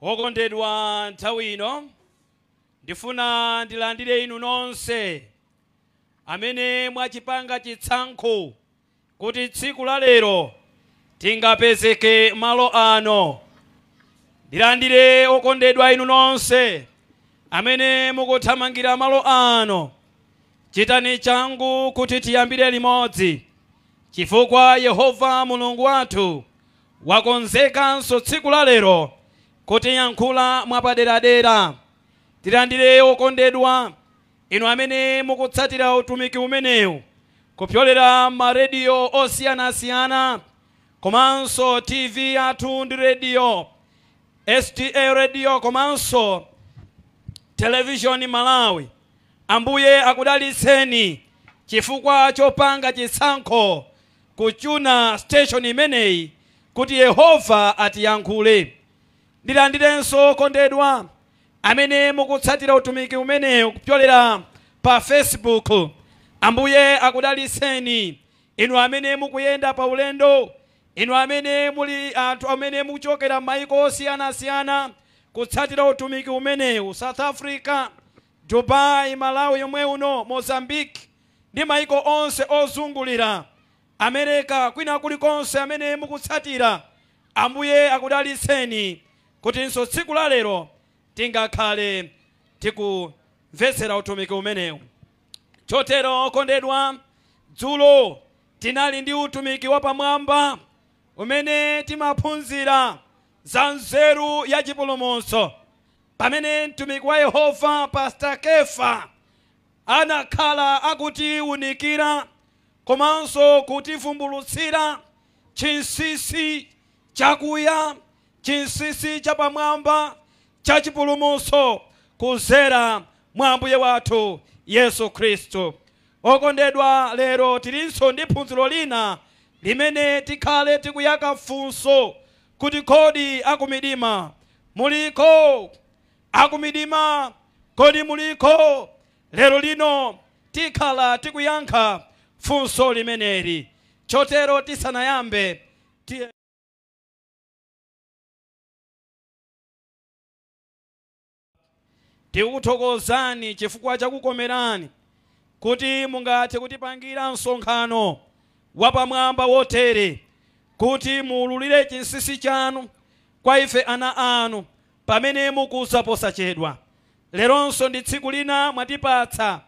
wokondedwa nthawi ino ndifuna ndilandire inu nonse amene mwachipanga chitsankho kuti tsiku la lero tingapezeke malo ano ndilandire okondedwa inu nonse amene mukuthamangira malo ano chitani changu kuti tiyambire limodzi chifukwa yehova mulungu wathu wakonzekanso tsiku la lero yankhula mwapaderadera tilandire okondedwa inu amene mukutsatira utumiki umenewu kupyolera marediyo osiyanasiyana komanso tv athu ndi rediyo sta radio komanso televishoni malawi ambuye akudalitseni chifukwa chopanga chisankho kuchuna station imeneyi kuti yehova atiyankhule nso okondedwa amene mukutsatira utumiki umenewu kupyolera pa facebook ambuye akudaliseni inu amene mukuyenda pa ulendo inu amene muli anthu amene mukuchokera m'mayiko osiyanasiyana kutsatira utumiki umenewu south africa dubai malawi yomwe uno mozambique ndi mayiko onse ozungulira amerika kwina kulikonse amene mukutsatira ambuye akudaliseni inso tsiku la lero tingakhale tikumvetsera utumiki umenewu chotero okondedwa dzulo tinali ndi utumiki wapamwamba umene timaphunzira za nzeru ya chipulumutso pamene mtumiki wa yehova pasta kefa anakhala akutiwunikira komanso kutivumbulutsira chinsisi chakuya chinsisi cha pamwamba cha chipulumuso kuzera mwa ambuye wathu yesu khristu okondedwa lero tilinso ndi phunziro lina limene tikhale tikuyaka funso kuti kodi akumidima muliko akumidima kodi muliko lero lino tikhala tikuyankha funso limeneli chotero tisanayambe tiye tikukuthokozani chifukwa chakukomerani kuti mungathe kutipangira msonkhano wapamwamba wotere kuti muululire chinsisi chanu kwa ife ana anu pamene mukuza posachedwa leronso ndi tsiku lina mwatipatsa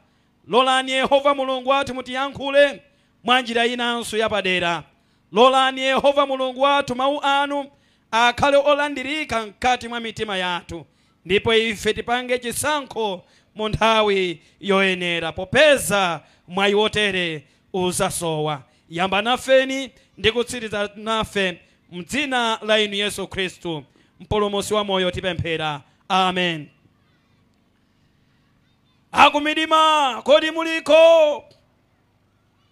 lolani yehova mulungu wathu mutiyankhule mwanjira njira inanso yapadera lolani yehova mulungu wathu mawu anu akhale olandirika mkati mwa mitima yathu ndipo ife tipange chisankho mu nthawi yoyenera popeza mwayi wotere uzasowa yamba nafeni ndi kutsiriza nafe mdzina la inu yesu khristu mpulumusi wa moyo tipemphera amen akumidima kodi muliko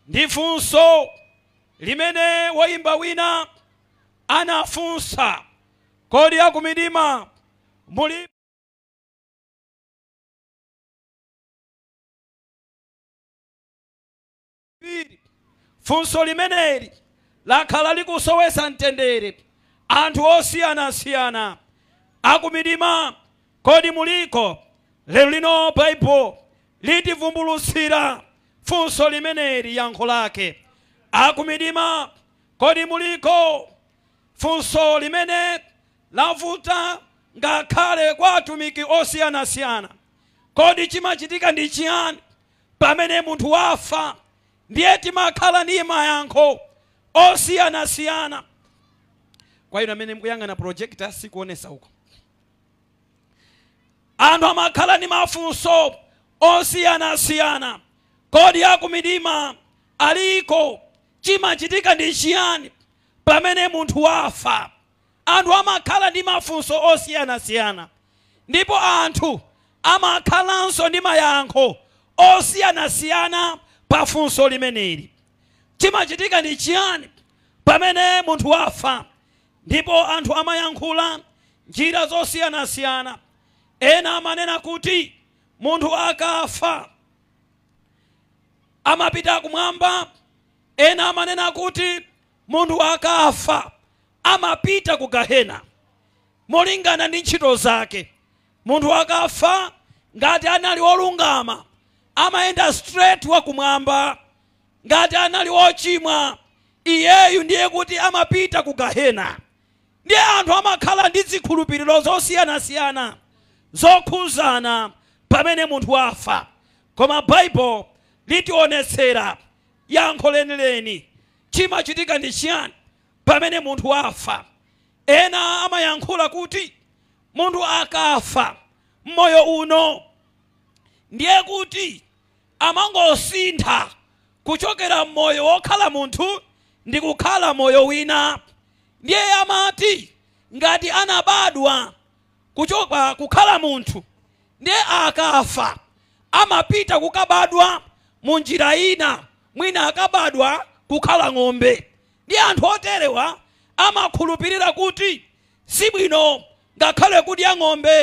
ndi funso limene woyimba wina anafunsa kodi akumidima muli mbiri funso limeneli lakhala likusowesa mtendere anthu osiyanasiyana akumidima kodi muliko lero lino baibulo litivumbulutsira funso limeneli yankho lake akumidima kodi muliko funso limene lavuta ngakhale kwa atumiki osiyanasiyana kodi chimachitika ndi chiyani pamene munthu wafa ndieti makhala ndi mayankho osiyanasiyana kwa ino amene mukuyang'ana projector sikuonesa uko anthu amakhala ndi mafunso osiyanasiyana kodi ya kumidima aliko chimachitika ndi chiyani pamene munthu wafa anthu amakhala ndi mafunso osiyanasiyana ndipo anthu amakhalanso ndi mayankho osiyanasiyana pafunso limeneli chima chitika ndi chiyani pamene munthu wafa ndipo anthu amayankhula njira zosiyanasiyana ena amanena kuti munthu akafa amapita kumwamba ena amanena kuti munthu akafa amapita ku gehena molingana ndi ntchito zake munthu akafa ngati anali wolungama amaenda straight wakumwamba ngati anali ochimwa iyeyu ndiye kuti amapita ku gahena ndiye anthu amakhala ndi zikhulupiriro zosiyanasiyana zokhuzana pamene munthu afa koma baibulo litionetsera yankho lenileni chimachitika ndi chiyani pamene munthu afa ena amayankhula kuti munthu akafa mmoyo uno ndiye kuti amangosintha kuchokera m'moyo wokhala munthu ndi kukhala moyo wina ndiye amati ngati anabadwa kuchoka kukhala munthu ndiye akafa amapita kukabadwa mu njira ina mwina akabadwa kukhala ng'ombe ndi anthu oterewa amakhulupirira kuti sibwino ngakhale kudya ng'ombe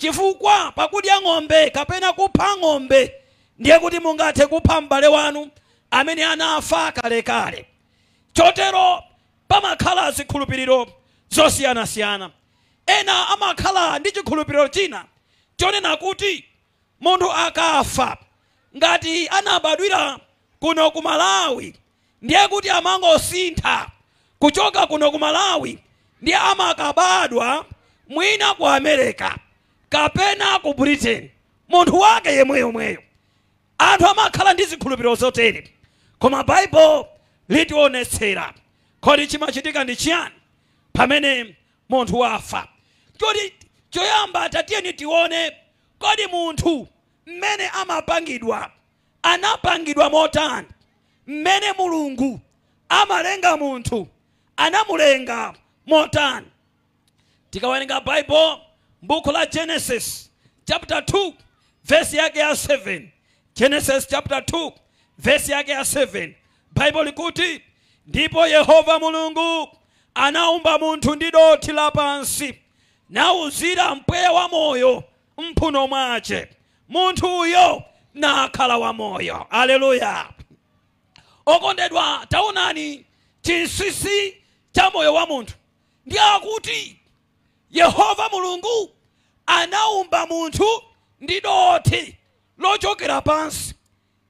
chifukwa pakudya ng'ombe kapena kupha ng'ombe ndiye kuti mungathe kupha mʼbale wanu amene anafa kalekale chotero pamakhala zikhulupiriro zosiyanasiyana ena amakhala ndi chikhulupiriro china chonena kuti munthu akafa ngati anabadwira kuno ku malawi ndiye kuti amangosintha kuchoka kuno ku malawi ndiye amakabadwa mwina ku america kapena ku britain munthu wake yemwe anthu amakhala ndi zikhulupiro zotere koma baibulo litionetsera kodi chimachitika ndi chiyani pamene munthu wafa choti choyamba tatiyeni tione kodi munthu mmene amapangidwa anapangidwa motani mmene mulungu amalenga munthu anamulenga motani tikawerenga baibulo m'buku la genesis chapter 2 verse yake ya 7 Genesis chapter 2 verse yake ya 7 bible ikuti ndipo yehova mulungu anaumba munthu ndi dothi lapansi nawuzira mpweya moyo mphuno mwache munthu uyo nakhala moyo aleluya okondedwa taonani chinsisi cha moyo wa munthu ndi akuti yehova mulungu anaumba munthu ndi dothi lochokera pansi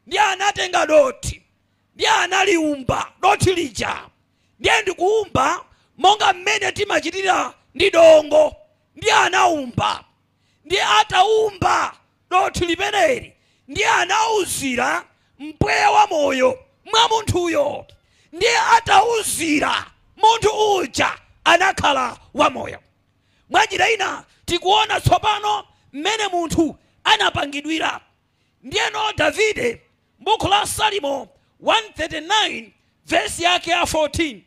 ndiye anatenga doti ndiye analiumba doti lija ndiye ndikuumba monga mmene timachitira ndi dongo ndiye anaumba ndiye ataumba doti lipeneli ndiye anauzira mpweya wa moyo mwa munthuyo ndiye atauzira munthu uja anakhala wamoyo moyo njira ina tikuona tsopano mmene munthu anapangidwira ndieno davide buku la salimo 139 vesi yake ya 14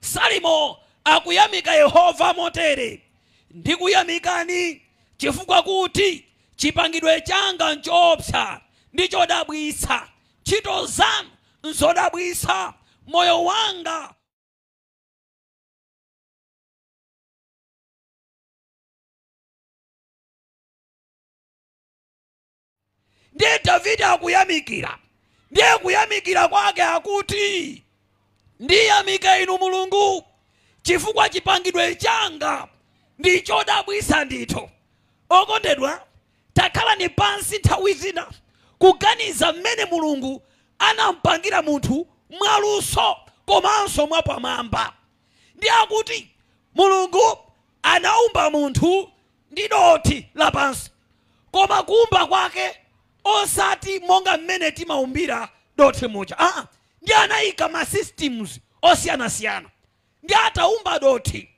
salimo akuyamika yehova motere ndikuyamikani chifukwa kuti chipangidwe changa nchoopsa ndi chodabwitsa ntchito za nzodabwitsa moyo wanga ndiye davide akuyamikira ndiye kuyamikira kwake akuti ndiyamike inu mulungu chifukwa chipangidwe changa ndi chodabwisa ndithu okondedwa takhalani ni pansi nthawi zina kuganiza mmene mulungu anampangira munthu mwaluso komanso mwapamwamba ndi akuti mulungu anaumba munthu ndi dothi lapansi koma kumba kwake osati monga mmene timaumbira dothi muja ah, ah, ndi anayika ma systems osiyanasiyana ndi ataumba dothi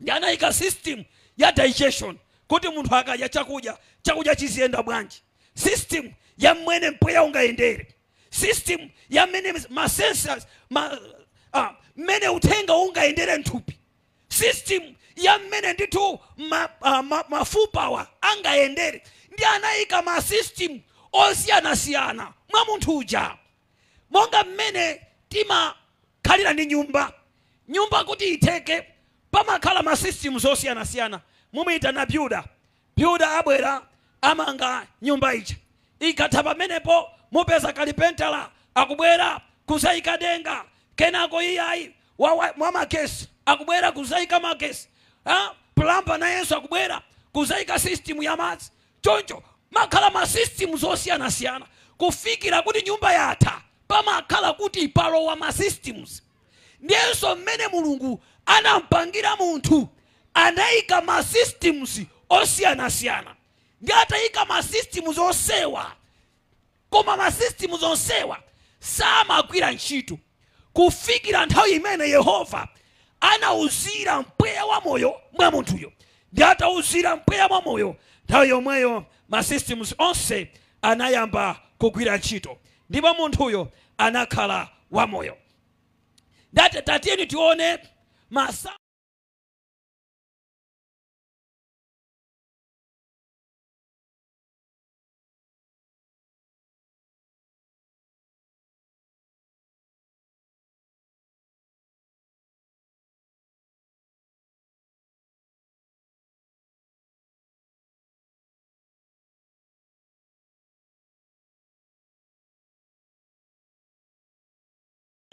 ndi anayika system ya digestion kuti munthu akadya chakudya chakudya chiziyenda bwanji system ya mmwene mpweya ungayendere system ya mmene ma sensors ma ah, mmene uthenga ungayendere nthupi system ya mmene ndithu mafupawa ma, ah, ma, ma angayendere ndi anayika ma system osiyanasiyana mwa munthu uja monga mmene timakhalira ndi nyumba nyumba kuti itheke pamakhala ma system zosiyanasiyana biuda byuda byuda abwera amanga nyumba ija ikatha pamenepo mupeza kalipentala akubwera kuzayika denga kenako iyayi mwamakesi akubwera kuzayika makesi na nayenso akubwera kuzayika system ya madzi choncho makhala masisitimu zosiyanasiyana kufikira kuti nyumba yatha pamakhala kuti ma systems ndiyenso mmene mulungu anampangira munthu anayika masisitimusi osiyanasiyana ndi atayika systems osewa koma masisitimuzi onsewa samagwira ntchito kufikira nthawi imene yehova anawuzira mpweya wa moyo mwa munthuyo ndi atawuzira mpweya mwa moyo nthawi yomweyo masystems onse anayamba kugwira ntchito ndipo munthuyo anakhala wamoyo ndati tatiyeni tione masa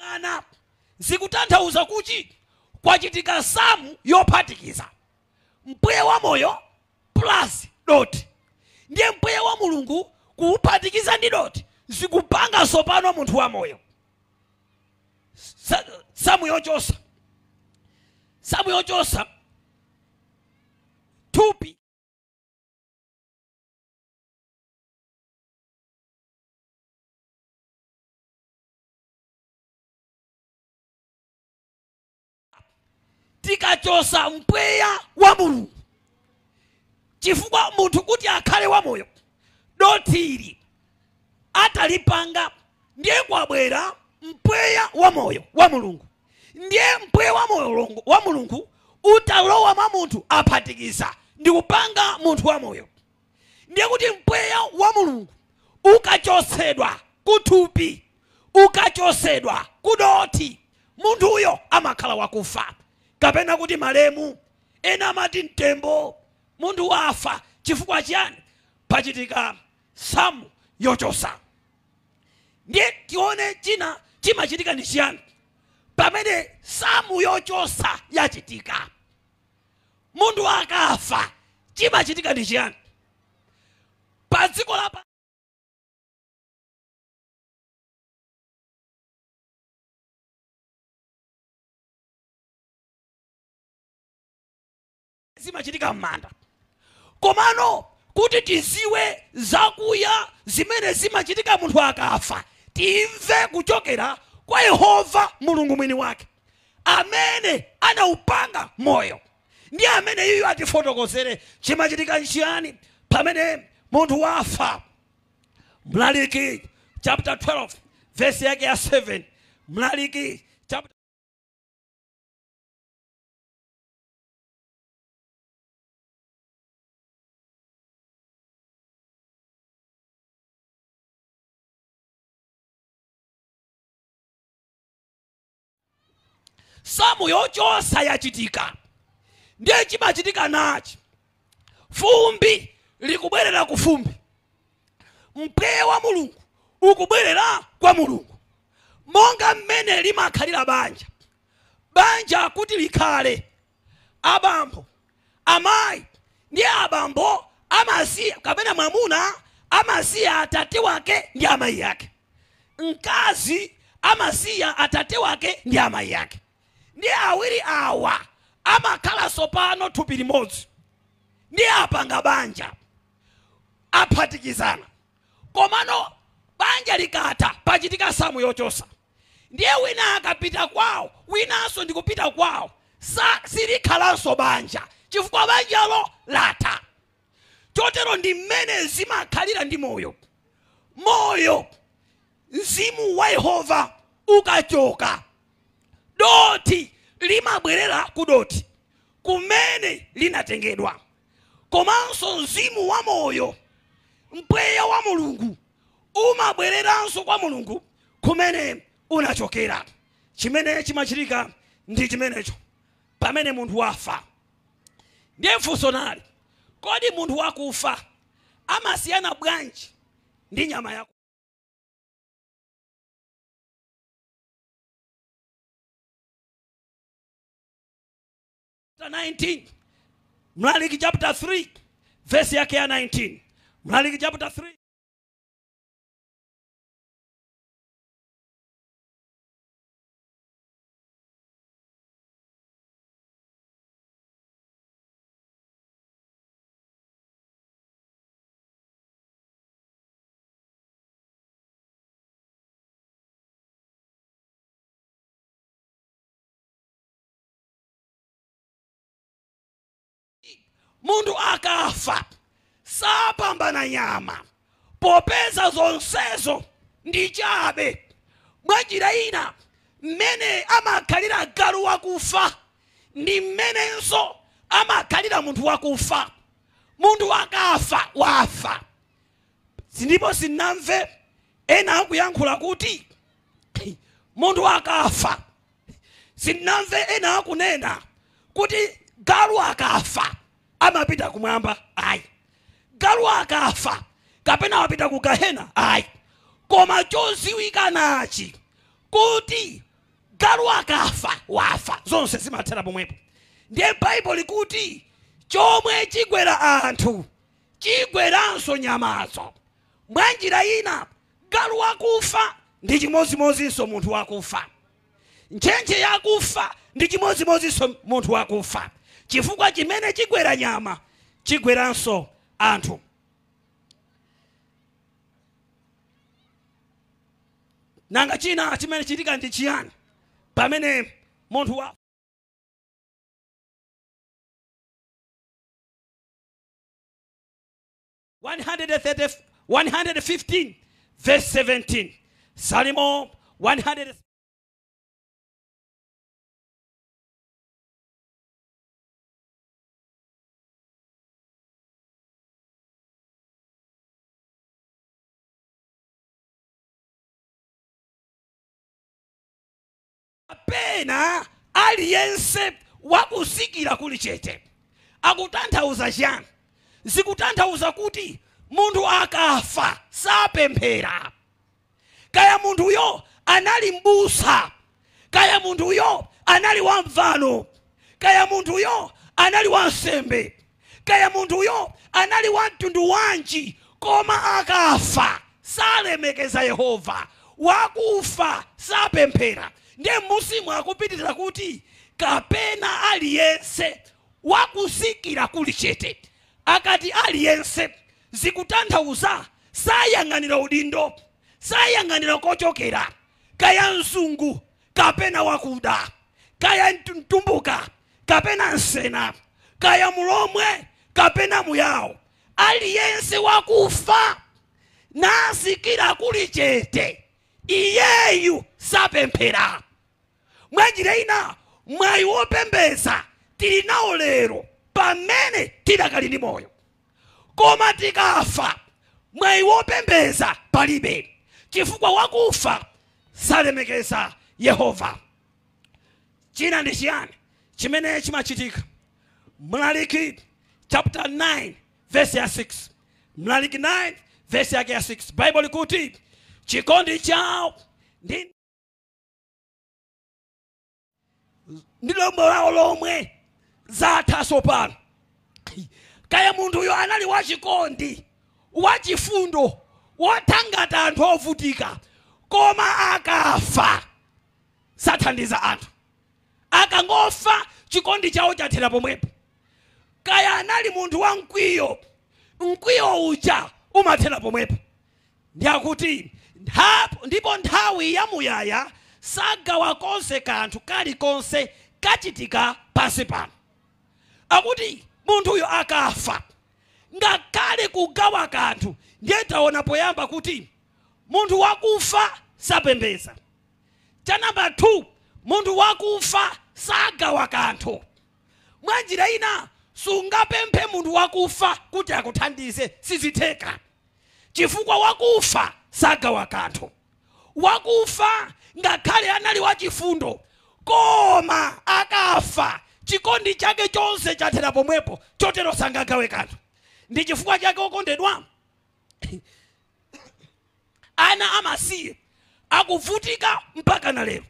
kana zikutanthauza kuti kwachitika samu yophatikiza mpweya moyo plus doti ndiye mpweya wa mulungu kuwuphatikiza ndi doti zikupanga sopano munthu moyo samu yochosa samu yochosa thupi tikachosa mpweya wa mulungu chifukwa munthu kuti akhale wamoyo dothi atalipanga ndiye kwabwera mpweya wamoyo wa mulungu ndiye mpweya wa wa mulungu utalowa mwa munthu aphatikisa ndikupanga munthu wamoyo ndiye kuti mpweya wa mulungu ku thupi ukachosedwa kudoti munthu uyo amakhala wakufa kapena kuti malemu ena amati mtembo munthu wafa chifukwa chiyani pachitika samu yochosa ndiye tione china chimachitika ni chiyani pamene samu yochosa yachitika munthu akafa chimachitika ni chiyani pa dziko lapa zimachitika m'manda komano kuti tiziwe zakuya zimene zimachitika munthu akafa timve kuchokera kwa yehova mulungu mwini wake amene anaupanga moyo ndi amene iyo atifotokozere chimachitika nchiyani pamene munthu wafa mlaliki chapter 12 verse yake ya 7 mlaliki chapter samu yochosa yachitika ndiye chimachitika nachi fumbi likubwerera ku fumbi mpweya wa mulungu ukubwerera kwa mulungu monga mmene limakhalira banja banja kuti likhale abambo amayi ndiye abambo amasiya kapena mwamuna amasiya atate wake ndi amayi ake, mkazi amasiya atate wake ndi amayi ake. ndi awiri awa amakhalanso pano thupi limodzi ndi apanga banja aphatikizana komano banja likatha pachitika samu yochosa ndiye wina akapita kwawo winanso ndikupita kwawo silikhalanso banja chifukwa banjalo latha chotero ndi mmene zimakhalira ndi moyo moyo mzimu wa yehova ukachoka doti limabwerera ku doti kumene linatengedwa komanso mzimu wa moyo mpweya wa mulungu umabwereranso kwa mulungu kumene unachokera chimene chimachitika ndi chimenecho pamene munthu wafa ndiye funso nali kodi munthu wakufa amasiyana bwanji ndi nyama yako chapter 19 Mlaliki chapter 3 verse yake ya 19 Mlaliki chapter 3 mundu akafa sapambana nyama popeza zonsezo ndi chabe mwanjira ina mmene amakhalira galu wakufa ndi mmenenso amakhalira munthu wakufa munthu akafa wafa ndipo sinamve ena akuyankhula kuti munthu akafa sinamve ena akunena kuti galu akafa amapita kumwamba ayi galu akafa kapena wapita ku gahena ayi koma choziwikana achi kuti galu akafa wafa zonse zimathera pomwepo ndiye baibuli kuti chomwe chigwera anthu chigweranso nyamazo mwanjira ina galu wakufa ndi chimozimozinso munthu wakufa ntchenche yakufa ndi chimozimozinso munthu wakufa chifukwa chimene chigwera nyama chigweranso anthu nanga china chimene chitika ndi chiyani pamene munthu wa One hundred thirty, one hundred fifteen, verse seventeen. Salimo one hundred. ena aliyense wakusikira kulichete akutanthauza chani zikutanthauza kuti munthu akafa sapemphera kaya munthuyo anali m'busa kaya munthuyo anali wamvano kaya munthuyo anali wansembe kaya munthuyo anali wa wanji koma akafa salemekeza yehova wakufa sapemphera ndiye musimu akupitiriza kuti kapena aliyense wakusikira kuli chete akati aliyense zikutanthauza sayang'anira udindo sayang'anira kochokera kaya msungu kapena wakuda kaya mtumbuka kapena nsena kaya mulomwe kapena muyawo aliyense wakufa nasikira kuli chete iyeyu sapemphera mwagira ina mwayi wopembeza tili nawo lero pamene tidakali ndi moyo koma tikafa mwayi wopembeza palibe chifukwa wakufa salemekeza yehova china ndi chiyani chimene chimachitika mlaliki chapter 9 verse ya 6 mlaliki 9 verse yake ya 6 bible kuti chikondi chao ndi ndi lombo lomwe zathaso pano kaya yo anali wachikondi wachifundo wothangata anthu ovutika koma akafa sathandiza anthu akangofa chikondi chawo chathera pomwepo kaya anali munthu wa mkwiyo mkwiyo uja umathera pomwepo ndiakuti ndipo nthawi yamuyaya sagawa konse kanthu kalikonse kachitika pansi pano akuti munthuyo akafa ngakhale kugawa kanthu ndiye taona poyamba kuti munthu wakufa sapembeza cha namba 2 munthu wakufa sagawa kanthu mwa njira ina sungapemphe munthu wakufa kuti akuthandize sizitheka chifukwa wakufa sagawa kanthu wakufa ngakhale anali wachifundo koma akafa chikondi chake chonse chathera pomwepo chotero sangagawe kanthu ndi chifukwa chake okondedwa ana amasiye akuvutika mpaka na lero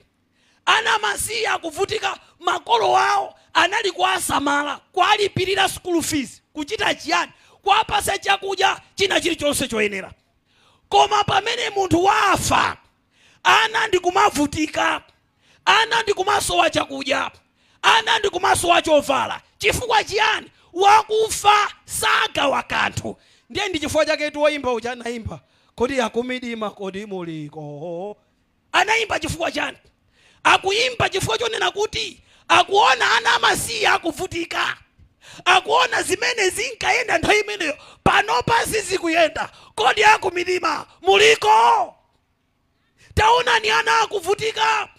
ana amasiye akuvutika makolo awo anali kuasamala kuwalipirira school fees kuchita chiyani kwapasa chakudya china chilichonse choyenera koma pamene munthu wafa ana ndikumavutika ana ndi kumaso wa chakudya ana ndi kumaso wa chovala chifukwa chiyani wakufa sagawa kanthu ndiye ndi chifukwa chake tu woyimba uja anayimba kodi akumidima kodi muliko anayimba chifukwa chani akuyimba chifukwa chonena kuti akuona ana amasiya akuvutika akuona zimene zinkayenda nthawi imeneyo panopa sizikuyenda kodi akumidima muliko taonani ana akuvutika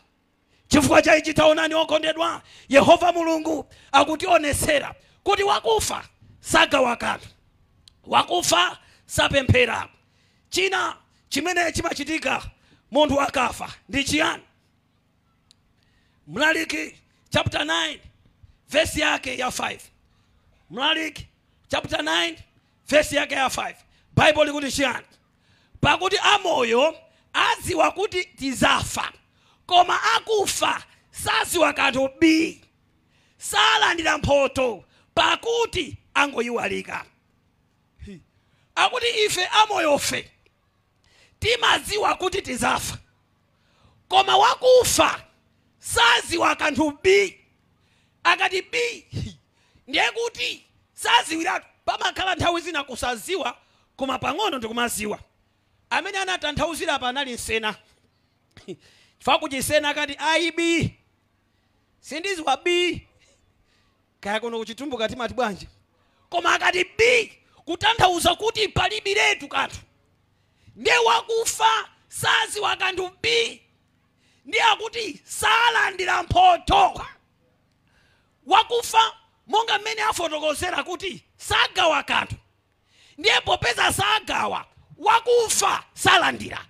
chifukwa chaichi taonani okondedwa yehova mulungu akutionesera kuti wakufa sagawa kanthu wakufa sapemphera china chimene chimachitika munthu akafa ndi chiyani mlaliki chapter 9 vesi yake ya 5 mlaliki chapter 9 vesi yake ya 5 bible kuti chiyani pakuti amoyo aziwa kuti tizafa koma akufa saziwa kanthu b salandira mphoto pakuti angoyiwalika akuti ife amoyofe timaziwa kuti tizafa koma wakufa saziwa kanthu b akati b ndiye kuti saziwiratu pamakhala nthawi zina kusaziwa koma pang'ono ndikumaziwa amene anatanthauzira apa anali msena fakuchisena akati aib sindizwa b kaya kuno kuchitumbuka timati bwanji koma akati b kutanthauza kuti palibi letu kathu ndiye wakufa saziwa kanthu b ndiye akuti salandira mphotho wakufa monga mmene afotokozera kuti sagawa kanthu ndiye popeza sagawa wakufa salandira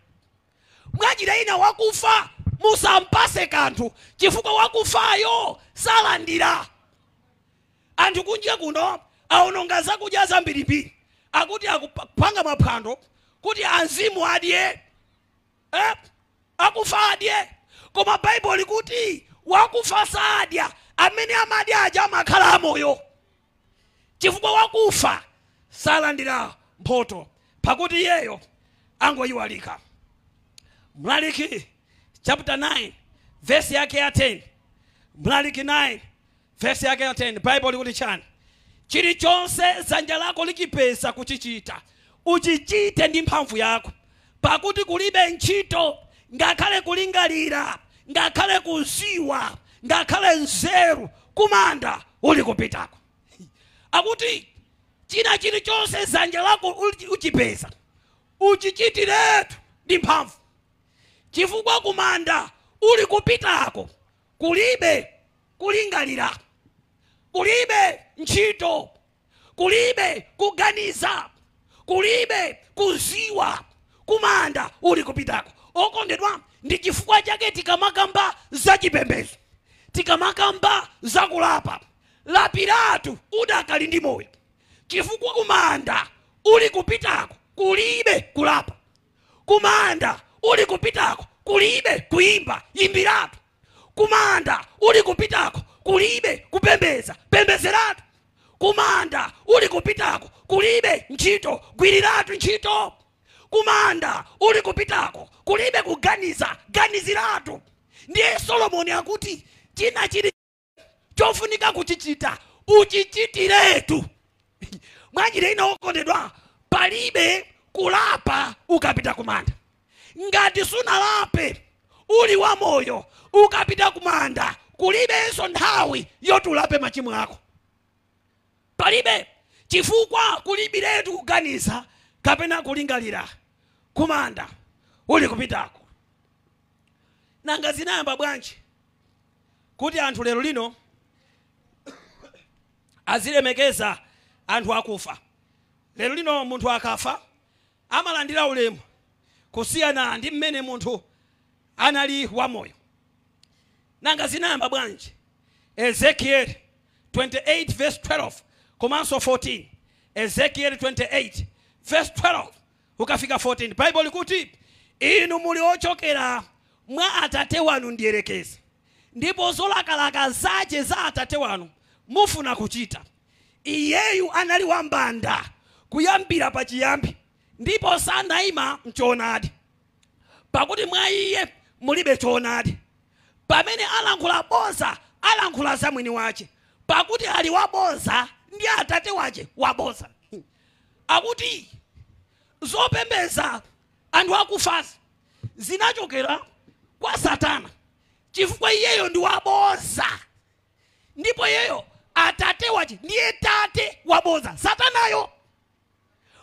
mwajira ina wakufa musampase kanthu chifukwa wakufayo salandira anthu kunje kuno awononga zakudya zambiripiri akuti akupanga maphwando kuti anzimu adye eh? akufa adye koma baibo likuti wakufa sadya amene amadya aja amakhala amoyo chifukwa wakufa salandira mphoto pakuti iyeyo angoyiwalika mlaliki chapter 9 verse yake ya 10 mlaliki 9 verse yake ya 10 bible likuti chani chilichonse zanja lako lichipesa kuchichita uchichite ndi mphamvu yako pakuti kulibe ntchito ngakhale kulingalira ngakhale kuziwa ngakhale nzeru kumanda uli kupitako akuti china chilichonse zanja lako uchipeza uchichitiretu ndi mphamvu chifukwa kumanda uli kupitako kulibe kulingalira kulibe ntchito kulibe kuganiza kulibe kuziwa kumanda uli kupitako okondedwa ndi chifukwa chake tikamakamba zachipembezo tikamakamba zakulapa lapiratu udakali ndi moyo chifukwa kumanda uli kupitako kulibe kulapa kumanda uli kupitako kulibe kuimba yimbiratu kumanda uli kupitako kulibe kupembeza pembezeratu kumanda uli kupitako kulibe ntchito gwiriratu ntchito kumanda uli kupitako kulibe kuganiza ganiziratu ndiye solomoni akuti china chili chofunika kuchichita uchichitiretu mwanjira ina okondedwa palibe kulapa ukapita kumanda ngati sunalape uli wamoyo ukapita kumanda kulibenso nthawi yoti ulape machimo ako palibe chifukwa kulibiretu kuganiza kapena kulingalira kumanda uli kupitako nanga zinayamba bwanji kuti anthu lero lino azilemekeza anthu akufa lero lino munthu akafa amalandira ulemu kusiyana ndi mmene munthu anali wamoyo nanga zinayamba bwanji ezekieli 28 verse 12 komanso 14 ezekiel 28 verse 12 ukafika 14 bible kuti inu muli ochokera mwa atate wanu ndiyerekeze ndipo zolakalaka zache za atate wanu mufuna kuchita iyeyu anali wambanda kuyambira pachiyambi ndipo sanaima mchoonadi pakuti mwa iye mulibe choonadi pamene alankhula boza alankhula za mwini wace pakuti ali waboza ndi atate wace waboza akuti zopembeza anthu akufazi zinachokera kwa satana chifukwa iyeyo ndi waboza ndipo iyeyo atate wache ndiye tate waboza satanayo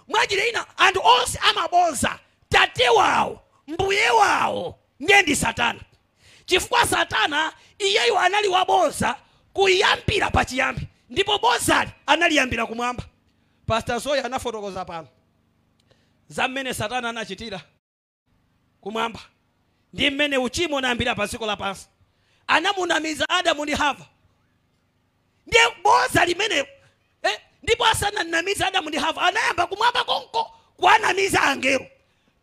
mwajira ina anthu onse amaboza tate wawo mbuye wawo ndiye ndi satana chifukwa satana iyeyo anali waboza kuyambira pachiyambi ndipo bozali analiyambira kumwamba pastor zoya anafotokoza pano za mmene satana anachitira kumwamba ndi mmene uchimo unayambira pa dziko lapansi anamunamiza adamu ndi hava ndi boza limene eh, ndipo asananamize adamu ndi hava anayamba kumwamba konko kuanamiza angelo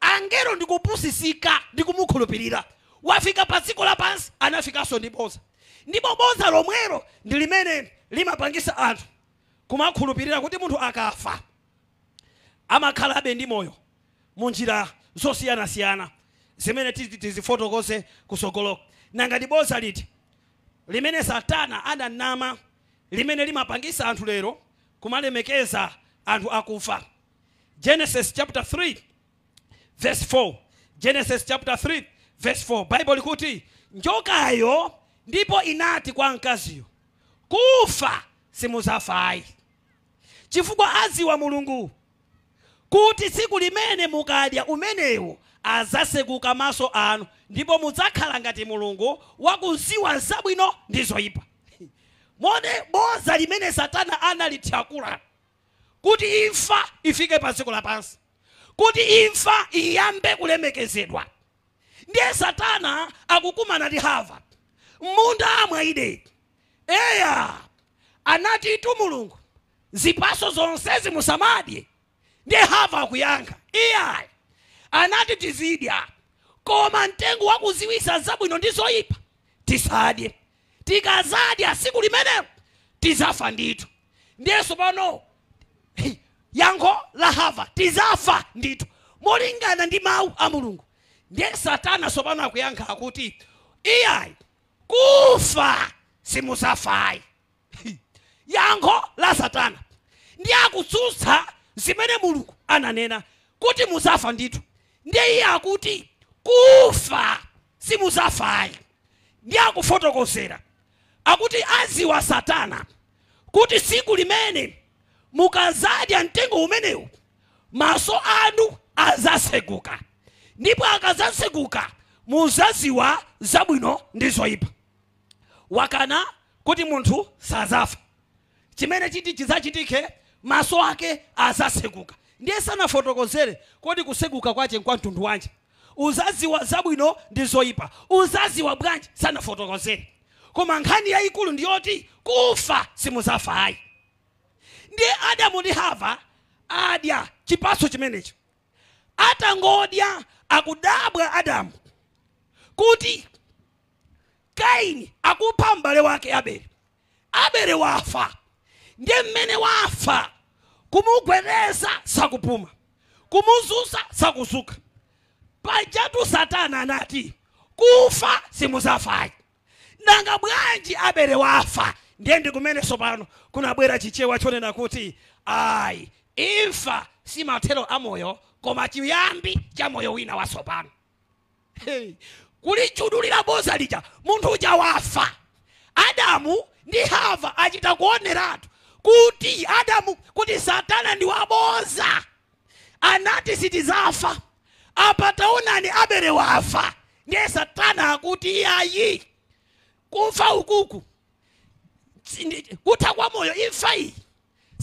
angelo ndikupusisika ndikumukhulupirira wafika pa dziko lapansi anafikanso ndi boza ndipo boza lomwelo ndi limene limapangisa anthu kumakhulupirira kuti munthu akafa amakhalabe ndi moyo munjira zosiyanasiyana zimene titi tizifotokoze kusogoloka nangati boza liti limene satana adanama limene limapangisa anthu lero kumalemekeza anthu akufa genesis chapter 3 verse 4 genesis chapter 3 verse 4 bible likuti njokayo ndipo inati kwa mkaziyo kufa simuzafayi chifukwa aziwa mulungu kuti tsiku limene mukadya umenewu adzasekuka maso anu ndipo mudzakhala ngati mulungu wakuziwa zabwino ndi zoyipa mone boza limene satana analitiakula kuti imfa ifike pa dziko lapansi kuti imfa iyambe kulemekezedwa ndiye satana akukumana ndi hava munda amwaide eya anati itu mulungu zipaso zonsezi zimusamadye ndiye hava akuyankha iyayi anati tizidya koma mtengo wakuziwisa zabwino ndi zoyipa tisadye tikazadya siku limenelo tizafa ndithu ndiyeso pano yankho la hava tizafa ndithu molingana ndi mawu a mulungu ndiye satana sopano akuyankha akuti iyayi kufa simuzafayi yankho la satana ndiye akutsutsa zimene mulungu ananena kuti muzafa ndithu ndiye iye akuti kufa simuzafayi ndiye akufotokozera akuti azi wa satana kuti siku limene mukazadya mtengo umenewu maso anu azaseguka ndipo akazaseguka muzaziwa zabwino ndi zoyipa wakana kuti munthu sazafa chimene chiti chizachitike maso ake azaseguka ndiye sanafotokozere kodi kuseguka kwache nkwa mtundu wanje uzaziwa zabwino ndi zoyipa uzaziwa bwanji sanafotokozere koma nkhani yayikulu ndiyoti kufa simuzafayi ndi ndiye adamu ndi hava adya chipaso chimenecho atangodya akudabwa adamu kuti kaini akupha m'bale wake abele abele wafa ndiye mmene wafa kumugwereza sakupuma kumuzusa sakuzuka pajatu satana anati kufa simuzafayi nanga bwanji abere wafa ndiyendi kumene tsopano kunabwera chichewa chonena kuti ayi imfa si mathero amoyo koma chiyambi cha moyo wina watsopano hey. kuli chudulira boza lija munthu uja wafa adamu ndi hava achita kuoneratu kuti adamu kuti satana ndi waboza anati sitizafa apa abere wafa ndiye satana akuti iyayi kufa ukuku kutha kwa moyo imfa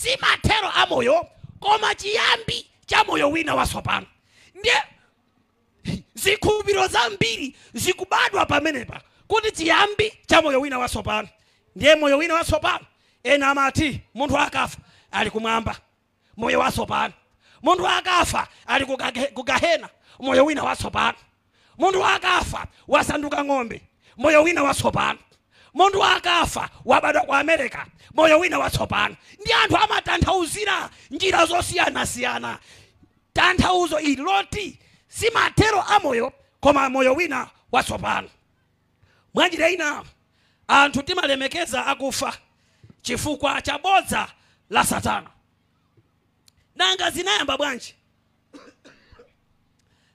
si matero a moyo koma chiyambi cha moyo wina waswa ndie ndiye zikhupiro zambiri zikubadwa pamenepa kuti chiyambi cha moyo wina watsopano ndiye moyo wina watsopano ena amati munthu akafa ali kumwamba moyo watsopano munthu akafa ali kugahena moyo wina watsopano munthu akafa wasanduka ng'ombe moyo wina watsopano munthu akafa wabadwa ku america moyo wina watsopano ndi anthu amatanthauzira njira zosiyanasiyana tanthauzo ili loti si mathero a moyo koma moyo wina watsopano mwanjira ina anthu timalemekeza akufa chifukwa cha bodza la satana nanga zinayamba bwanji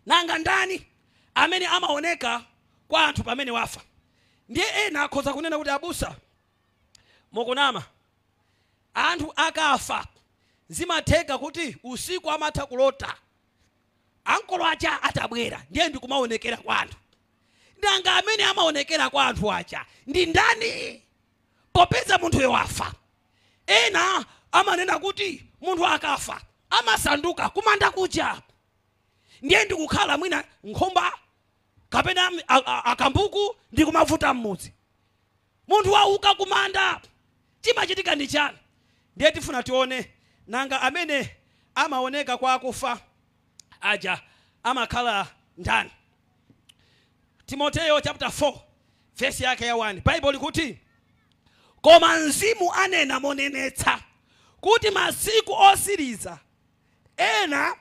nanga ndani amene amaoneka kwa anthu pamene wafa ndiye ena akhoza kunena kuti abusa mukunama anthu akafa zimatheka kuti usiku amatha kulota ankolo acha atabwera ndiye ndikumaonekera kwa anthu nanga amene amaonekera kwa anthu acha ndi ndani popeza munthuyo wafa ena amanena kuti munthu akafa amasanduka kumanda kucha ndiye ndikukhala mwina nkhomba kapena akambuku ndi kumavuta m'mudzi munthu wauka kumanda chimachitika ndi chani ndiye tifuna tione nanga amene amaoneka kwa akufa aja amakhala ndani timoteyo chapter 4 vesi yake ya 1 baibuli kuti koma mzimu anena monenetsa kuti masiku osiriza ena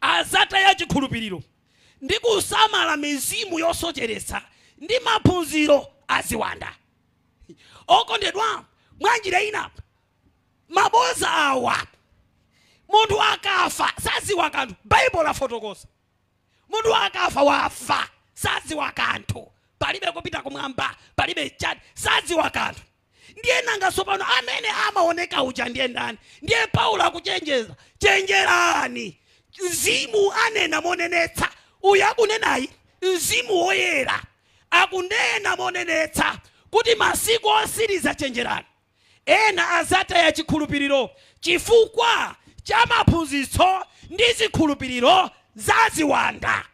azataya chikhulupiriro ndi kusamala mizimu yosocheresa ndi maphunziro aziwanda okondedwa mwanjira ina maboza awa munthu akafa saziwa kanthu baibo lafotokosa munthu akafa wafa saziwa kanthu palibe kupita kumwamba palibe chati saziwa kanthu ndiye nanga tsopano amene amaoneka uja ndiye ndani ndiye paulo akuchenjeza chenjerani mzimu anena monenetsa uyu akunenayi mzimu woyera akunena monenetsa kuti masiku osiriza chenjerano ena azataya chikhulupiriro chifukwa cha maphunzitso ndi zikhulupiriro zaziwanda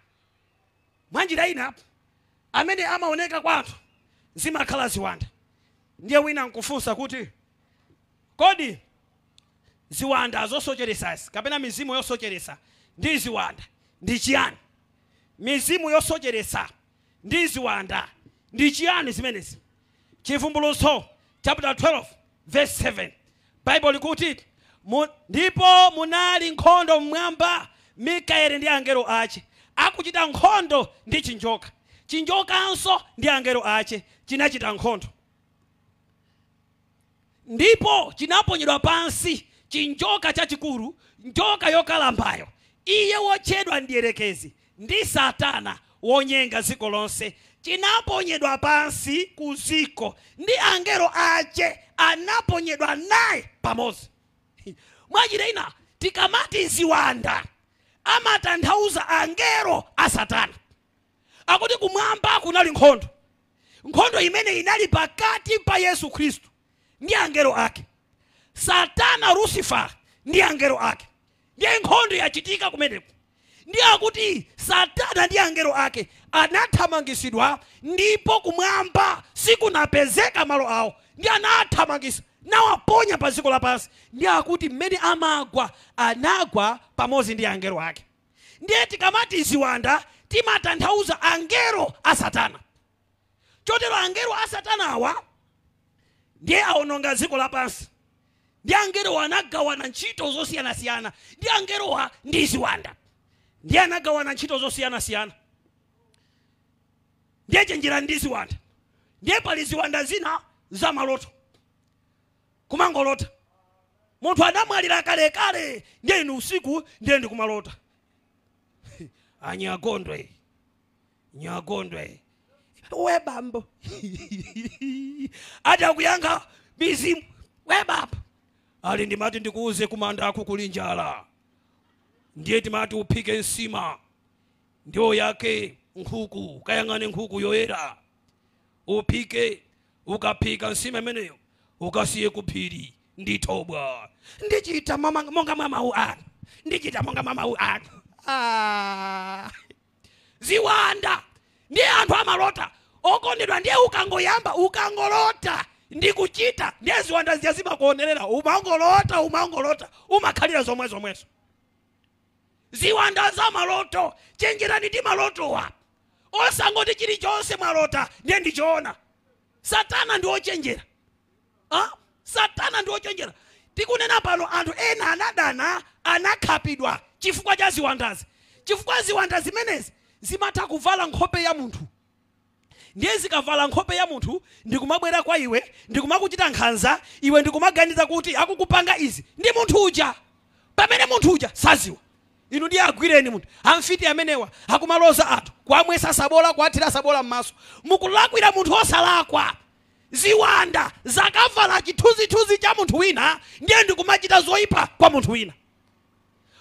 mwanjira ina amene amaoneka kwa anthu zimakhala ziwanda ndiye wina nkufunsa kuti kodi ziwanda zosocheresa kapena mizimu yosocheresa ndi ziwanda ndi chiyani mizimu yosocheresa ndi ziwanda chiyani zimenezi chivumbuluso chapter 12 verse 7 bible likuti ndipo munali nkhondo mmwamba mikaeli ndi angelo ache akuchita nkhondo ndi chinjoka chinjokanso ndi angelo ache chinachita nkhondo ndipo chinaponyedwa pansi chinjoka chachikulu njoka yokalambayo iye wotchedwa ndierekezi ndi satana wonyenga ziko lonse chinaponyedwa pansi kuziko ndi angelo aje anaponyedwa naye pamodzi mwachira ina tikamati ziwanda amatanthauza angelo a satana akuti kumwamba kunali nkhondo nkhondo imene inali pakati pa yesu khristu ndi angelo ake satana rusifa ndi angelo ake ndiye nkhondo yachitika kumeneko ndiye akuti satana ndi angelo ake anathamangisidwa ndipo kumwamba sikunapezeka malo awo ndi anathamangisa nawaponya pa dziko lapansi ndiye akuti mmene amagwa anagwa pamodzi ndi angelo ake ndiye tikamati ziwanda timatanthauza angelo a satana chotero angelo a awa ndiye awononga dziko lapansi ndi angelowa anagawana ntchito zosiyanasiyana ndi angerowa ndi ziwanda ndiye anagawana ntchito siyana ndiye chenjera ndi ziwanda ndiye pali ziwanda zina za maloto kumangolota munthu adamwalira kalekale ndiye inu usiku ndiye ndikumalota anyagondwe nyagondwe we bambo ajakuyankha mizimu we baba ali ndimati ndikuuze kumanda aku njala ndiye timati uphike nsima ndiyo yake nkhuku kayang'ane nkhuku yoyera uphike ukaphika nsima imeneyo ukasiye kuphiri ndithobwa ndichita monga mwa mawu anu ndichita monga mwa mawu anu ah. ziwanda ndiye anthu amalota okondedwa ndiye ukangoyamba ukangolota ndikuchita ndiye ziwanda ziya zimakuonerera umangolota umangolota umakhalira zomwe zomwezo ziwandaza maloto chenjerani ndi malotowa osangoti chilichonse mwalota ndiye ndichoona satana ndi ochenjera satana ndi ochenjera tikunena pano anthu ena anadana anakhapidwa chifukwa cha ziwandazi chifukwa ziwanda zimenezi zimatha kuvala nkhope ya munthu ndiye zikavala nkhope ya munthu ndikumabwera kwa iwe ndikumakuchita nkhanza iwe ndikumaganiza kuti akukupanga izi ndi munthu uja pamene munthu uja saziwa inu ndi agwireni munthu amfiti amenewa akumaloza athu kwamwesa sabola kuathira sabola m'maso mukulakwira munthu osalakwa ziwanda zakavala chithunzithunzi cha munthu wina ndiye ndikumachita zoyipa kwa munthu wina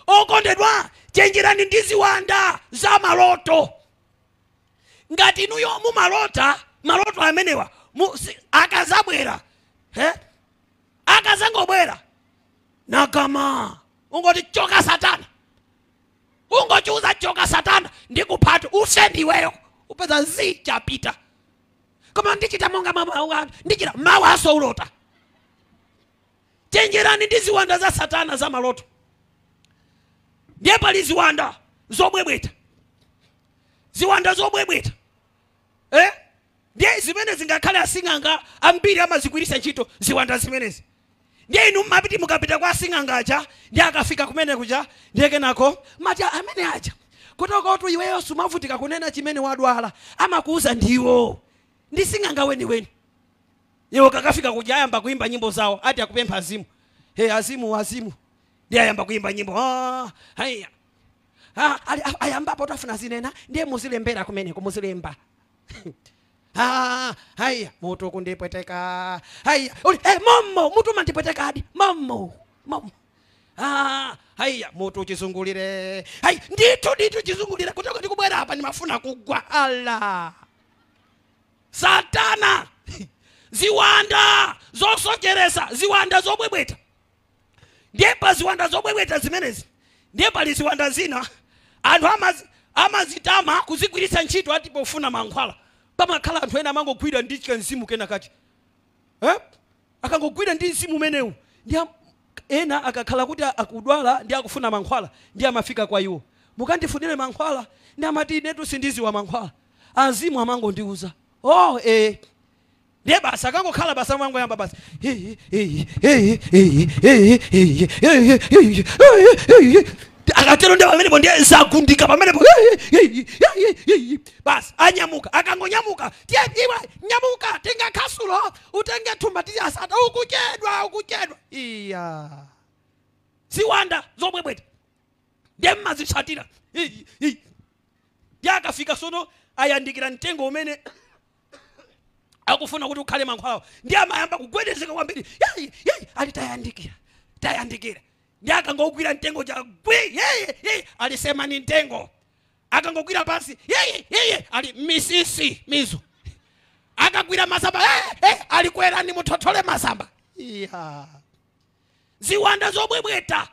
okondedwa chenjerani ndi ziwanda za maloto ngati inuyo mumalota maloto amenewa akazabwera akazangobwera nagama ungoti choka satana ungotyuza choka satana ndikuphatha usenddiweyo upeza nzi chapita koma ndichita monga mamawu ndichita mawu asoulota chenjerani ndi ziwanda za satana za maloto ndiye pali ziwanda zobwebweta ziwanda zobwebweta eh? ndiye zimene zingakhale asing'anga ambiri amazigwirisa ntchito ziwanda zimenezi ndiye ndienu mmapiti mukapita kwa asing'angaja ndi akafika kumene kuja ndiyekenako mati amene aja kutokotu iweyo sumavutika kunena chimene wadwala amakuuza ndiwo ndi sing'anga weniweni iwo kakafika kuja ayamba kuimba nyimbo zawo ati akupempha azimu he azimu azimu ndi ayamba kuimba nyimbo ah, haya ah, ayambapo tafuna zinena ndiye muzilembera kumeneko muzilemba Ah, haya mutu kundipweteka haya uli eh, mamo mutu mandipweteka adi mamo mamo ah, haya mutu uchizungulire hai ndithu ndithu chizungulire kutoka ndikubwera apa ndimafuna kugwa ala satana ziwanda zosocheresa ziwanda zobwebweta ndiepa ziwanda zobwebweta zimenezi ndiepali ziwanda zina anthu amazitama ama kuzigwiritsa ntchito atipofuna pofuna mankhwala pamakhala anthu ena amangogwira ndi kanzimu kena kachi eh? akangogwidwa ndi mzimu umenewu ndi ena akakhala kuti akudwala ndi akufuna mankhwala ndi amafika kwa iwo mukandifunire mankhwala ndi amati inetu sindiziwa mankhwala azimu amangondiuza oh eh ndiye basa akangokhala basa mangu yamba basa akatero ndeva pamenepo ndiye zagundika pamenepo basi anyamuka akangonyamuka tiye iwe nyamuka tenga khasulo utenge thumba tiziyasata ukudyedwa ukudyedwa iya ziwanda zobwebwete ndiye mmazitsatira ndiye akafika sono ayandikira mtengo umene akufuna kuti ukhale mankhwalawo ndiye amayamba kugwedezeka kwambiri ali tayandikira tayandikira akangogwira mtengo ja gwi yeye yeye alisema ni mtengo akangogwira pansi yeye yeye ali misisi mizu akagwira masamba hey, hey, alikwera ni mutotole masamba iya ziwanda zobwebweta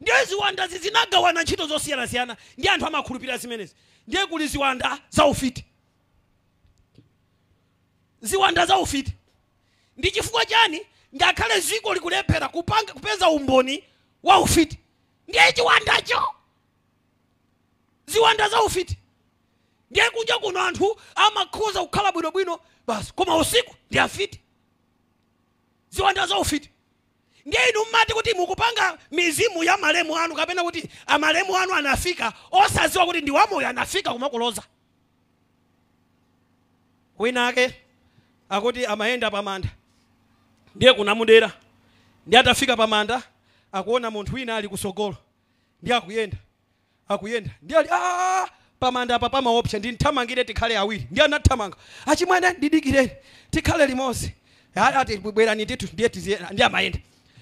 ndiye ziwanda zinagawana ntchito zosiyanasiyana ndi anthu amakhulupirira zimenezi ndiye kuli ziwanda zaufiti ziwanda zaufiti ndi chifukwa chani ngakhale ziko likulephera kupeza umboni wa ufiti ndiye chiwandacho ziwanda za ufiti ndiye kunja kuno anthu amakhuza kukhala bwinobwino basi koma usiku ndi afiti ziwanda za ufiti ndiye inu mmati kuti mukupanga mizimu ya malemu anu kapena kuti amalemu anu anafika osaziwa kuti ndi wamoyo anafika kumakuloza winake akuti amayenda pamanda ndiye kunamudera ndi atafika pamanda akuona munthu wina ali kusogolo ndi akuyenda akuyenda ndi ali ah, ah, ah. pamanda apa pamaopsa ndimthamangire tikhale awiri ndi anathamanga achimwene ndidikireni tikhale limodzi ati bwerani titu ndiye ndi amayenda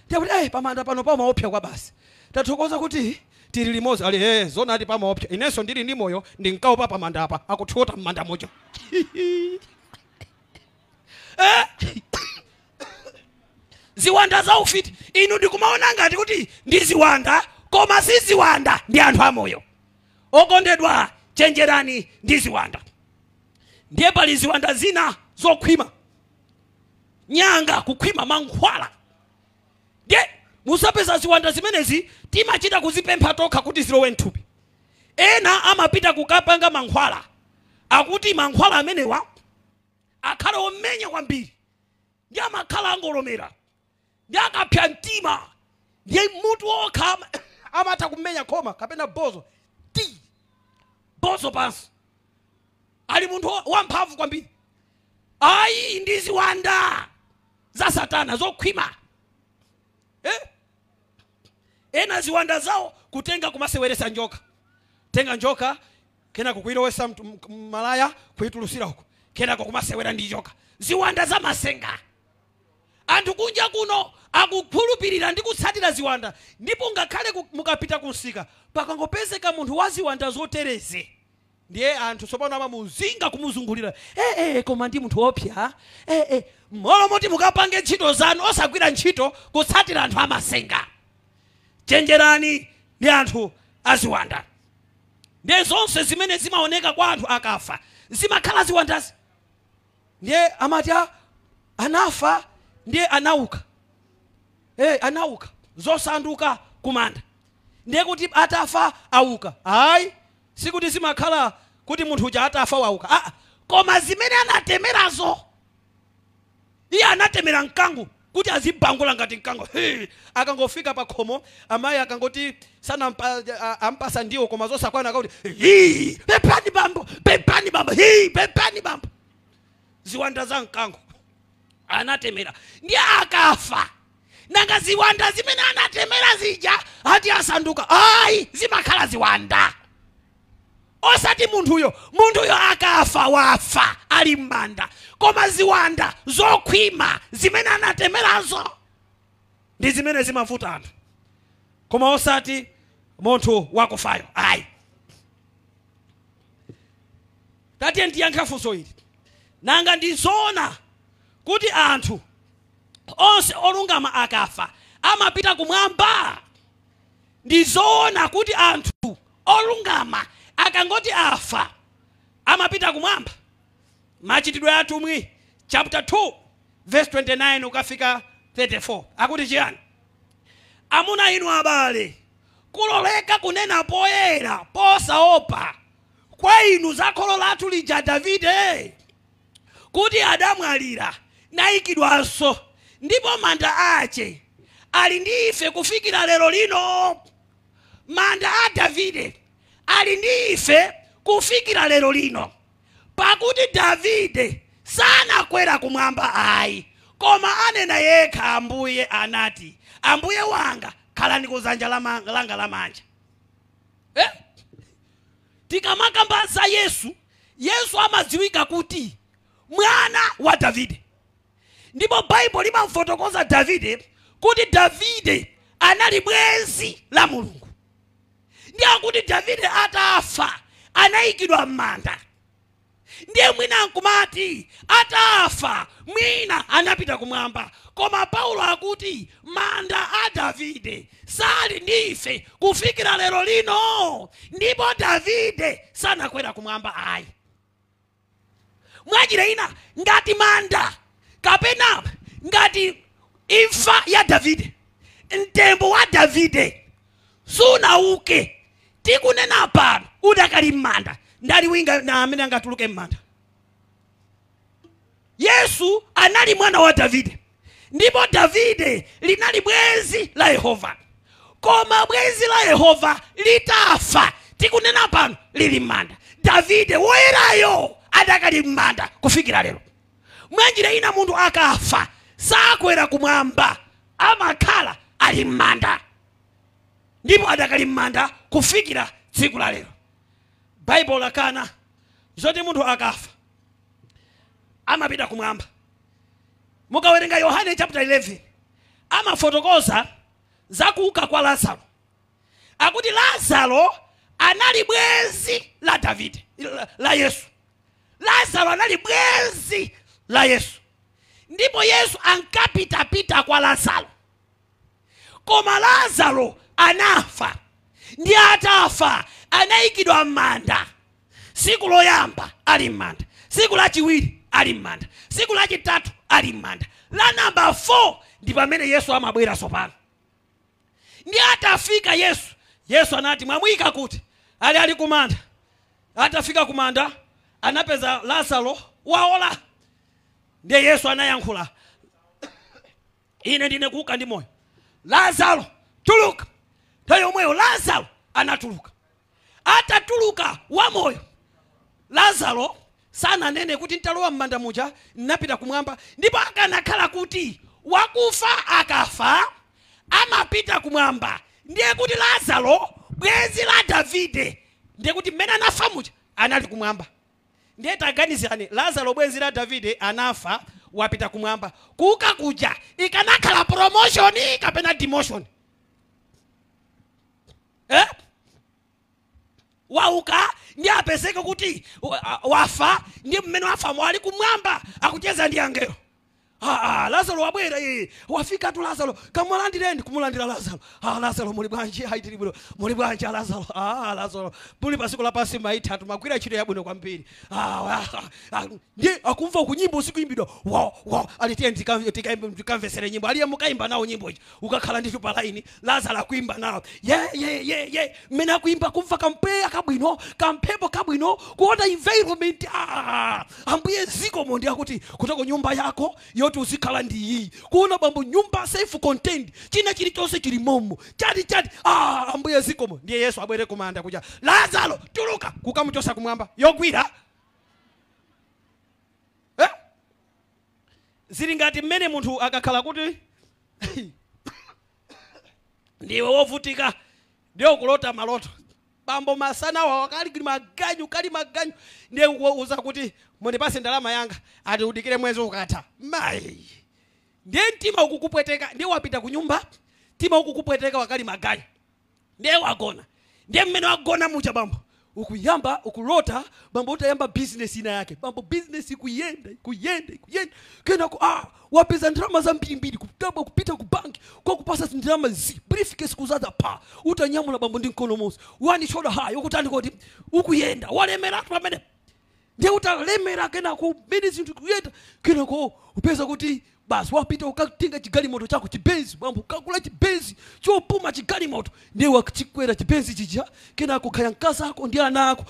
ndiyakuti eh, pamanda pano pamaopsa kwa basi tathokoza kuti tili limodzi ali hey, eh, zona ati pamaopsa inenso ndili ndi moyo ndinkaopa pamanda apa akuthota m'manda mocho eh. ziwanda zaufiti inu ndikumaona ngati kuti ndi ziwanda koma si ziwanda ndi anthu amoyo okondedwa chenjerani ndi ziwanda ndiye pali ziwanda zina zokhwima nyanga kukhwima mankhwala ndiye musapeza ziwanda zimenezi timachita kuzipempha tokha kuti zilowe mthupi ena amapita kukapanga mankhwala akuti mankhwala amenewa akhale omenya kwambiri ndi amakhala angolomera ndiyakapya mtima ndiye mutu okha amatha kumenya khoma kapena bozo ti bozo pansi ali munthu wamphamvu kwambiri ayi ndi ziwanda za satana zokhwima eh? ena ziwanda zawo kutenga kumaseweresa njoka tenga njoka kenako kuilowesa malaya kuitulusira uko kenako kumasewera ndi njoka ziwanda za masenga anthu kunja kuno akukhulupirira ndi kutsatira ziwanda ndipo ngakhale mukapita kumsika pakangopezeka munthu wa ziwanda zoterezi ndiye anthu tsopano amamuzinga kumuzungulira ee e, koma ndi munthu wopsa ee eh, e, molo moti mukapange ntchito zanu osagwira ntchito kutsatira anthu amasenga chenjerani ndi anthu aziwanda ndiye zonse zimene zimaoneka kwa anthu akafa zimakhala ziwandazi ndiye amati anafa ndiye anauka hey, eh, anauka zosanduka kumanda ndiye kuti atafa auka ayi sikuti zimakhala kuti munthu uja atafa wauka ah, koma zimene anatemerazo iye anatemera mkangu kuti azibangula ngati mkango hey! akangofika pa khomo amayi akangoti sanaampasa ndiwo koma zosakwana akakuti pepani bambo pepani bambo pepani bambo ziwanda za mkango anatemera ndi akafa nanga ziwanda zimene anatemera zija ati asanduka ayi zimakhala ziwanda osati munthuyo munthuyo akafa wafa ali m'manda koma ziwanda zokhwima zimene anatemerazo ndi zimene zimavuta anthu koma osati munthu wakufayo ayi tatiye ndiyankhafunso ili nanga ndi zoona kuti anthu onse olungama akafa amapita kumwamba ndi zoona kuti anthu olungama akangoti afa amapita kumwamba machitidwe athu atumwi chapter 2 verse 29 ukafika 34 akuti chiyani amuna inu abale kuloleka kunena poyera posaopa kwa inu zakholo lathu lija davide kuti adamwalira nayikidwa so ndipo manda ace ali ndi ife kufikira lero lino manda a davide ali ndi ife kufikira lero lino pakuti davide sanakwera kumwamba ayi koma anena yekha ambuye anati ambuye wanga khalani kuzanja langa lamanja eh? tikamakamba za yesu yesu amadziwika kuti mwana wa davide ndipo baibulo limamufotokoza davide kuti davide anali bwenzi la mulungu ndi akuti davide atafa anayikidwa m'manda ndiye mwina ankumati atafa mwina anapita kumwamba koma paulo akuti manda a davide sali ndi ife kufikira lero lino ndipo davide sanakwera kumwamba ayi mwajira ina ngati manda kapena ngati imfa ya davide mtembo wa davide sunauke tikunena pano udakali m'manda ndali winga na amene angatuluke m'manda yesu anali mwana wa davide ndipo davide linali bwenzi la yehova koma bwenzi la yehova litafa tikunena pano lili m'manda davide woyerayo adakali m'manda kufikira lero mwenjira ina munthu akafa sakwera kumwamba amakhala ali m'manda ndipo adakali m'manda kufikira tsiku la lero baibulo lakana zoti munthu akafa amapita kumwamba mukawerenga yohane chapter 11 amafotokoza za kuuka kwa lazaro akuti lazaro anali bwenzi la davide la yesu lazaro anali bwenzi la Yesu. Ndipo Yesu ankapitapita kwa Lazaro, koma Lazaro anafa ndi atafa anayikidwa m'manda siku loyamba ali m'manda siku lachiwiri ali m'manda siku lachitatu ali m'manda la namba 4 ndi pamene yesu amabwera sopano ndi atafika yesu yesu anati mwamwika kuti ali ali kumanda atafika kumanda anapeza lazaro waola ndiye yesu anayankhula ine ndine kuka ndi moyo lazaro tuluka nthawi yomweyo lazaro anatuluka atatuluka wamoyo lazaro sananene kuti ntalowa m'manda muja napita kumwamba ndipo akanakhala kuti wakufa akafa amapita kumwamba ndiye kuti lazaro bwezi la davide ndiye kuti mmene anafa muja anali kumwamba ndiye taganizirani lazaro bwenzi la davide anafa wapita kumwamba kuka kuja ikanakhala promotion kapena demotion eh? wauka ndi apezeke kuti wafa ndi mmene wafa mwali kumwamba akucheza ndi angelo ah, ah, lazaro wabwera ye. wafika tu lazaro kamulandireni kumulandira lazaro ah, lazaro muli bwanji haitiri bwino muli bwanji ah, lazaro ah, lazaro Buli pasi pasiku lapasi maitatu magwira ntchito yabwino kwambiri ah, ah, ah, ah, Ndi akumva ku nyimbo usiku imbidwa tika imbe alitiye tikamvesere nyimbo Ali amuka imba nawo nyimbo ichi ukakhala ndi chupa laini lazaro akuimba nawo ye ye ye ye mmene kuimba kumva kampeya kabwino kamphepo kabwino kuona environment ah, ah, ambuye ziko mondi akuti kutoko nyumba yako yo usikala ndi iyi kuona bambo nyumba safe contained china chilichonse chili momo chati chati ah, ambuye zikomo ndiye yesu abwere kumanda kuja lazaro tuluka kukamuchosa kumwamba yogwira eh? zili ngati mmene munthu akakhala kuti ndiwe wovutika ndiwe kulota maloto bambo masana wawo kali maganyu kali maganyu ndiye uza kuti mundipase ndalama yanga ati udikire mwezi ukata mai ndiye mtima ukukupweteka ndiye wapita kunyumba nyumba mtima ukukupweteka wakali magayi ndiye wagona ndiye mmene wagona mucha bambo ukuyamba ukulota bambo utayamba business ina yake bambo bizinesi ikuyenda ikuyenda kena ku ah wapiza za mbili mbili kutaba kupita ku kwa kupasa zindirama zi briefcase kuzaza pa utanyamula bambo ndi mkono monse wani shoda choda hayi ukutandikoti ukuyenda walemeratu pamene ndiyakutalemera kena mene zinthu kuyeta kenako upeza kuti basi wapita ukatinga chigalimoto chako chibenzi bwambo ukakula chibenzi chopuma chigalimoto ndiye wachikwera chibenzi chija kena khaya mkazi ako ndi ana ako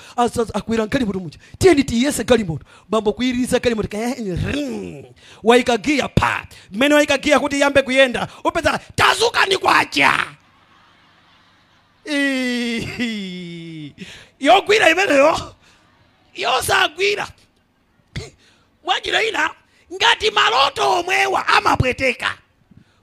akwera galimoto muja tiyeni tiyese galimoto bwambo kuyiriza galimoto kayen eh, giya pa mmene waika giya kuti yambe kuyenda upeza tazuka ni kwacha yogwira imeneyo yosagwira mwajira ina ngati maloto omwewa amapweteka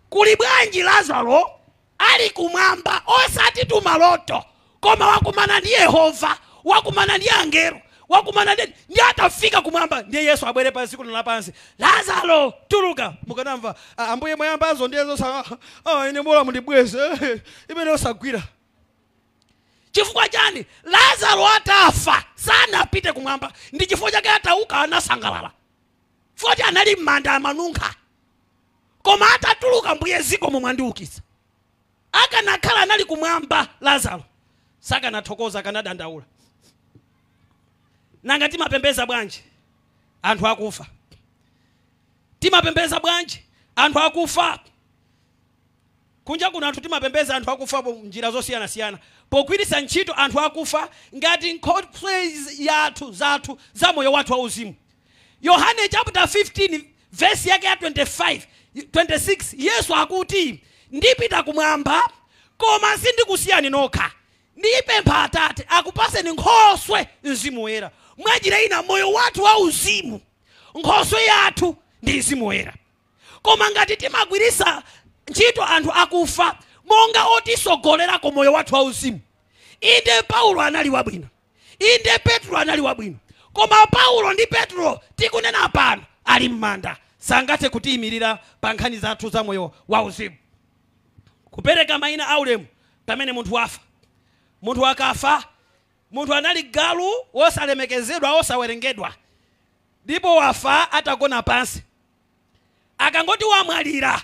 kuli bwanji lazaro ali kumwamba osati tu maloto koma wakumana ndi yehova wakumana ndi angelo wakumana ndi ndi atafika kumwamba ndiye yesu abwere pa siku lapansi lazaro tuluka mukanamva ambuye mwayambazo ndiye zosa ah, ah, ine mola mundibweze eh, imene osagwira chifukwa chani lazaro atafa sanapite kumwamba ndi chifukwa chake atauka anasangalala foti anali m'manda amanunkha koma atatuluka mbuye ziko momwe andiukisa akanakhala anali kumwamba lazaro sakanathokoza kanadandaula nanga timapembeza bwanji anthu akufa timapembeza bwanji anthu akufa kunja kuno anthu timapembeza anthu akufa njira zosiyanasiyana pogwiritsa ntchito anthu akufa ngati nkhope yathu zathu za moyo wathu wauzimu yohane chapter 15 vesi yake ya 25 26 yesu akuti ndipita kumwamba koma sindikusiyani nokha ndipempha atate akupaseni nkhoswe mzimu woyera mwanjira ina moyo wathu wauzimu nkhoswe yathu ndi mzimu woyera koma ngati timagwiritsa ntchito anthu akufa monga otisogolerako moyo wathu auzimu inde paulo anali wabwino inde petro anali wabwino koma paulo ndi petro tikunena apano ali m'manda sangathe kutiyimirira pa nkhani zathu za moyo wauzimu kupereka mayina aulemu pamene munthu wafa munthu akafa munthu anali galu wosalemekezedwa osawerengedwa ndipo wafa atagona pansi akangoti wamwalira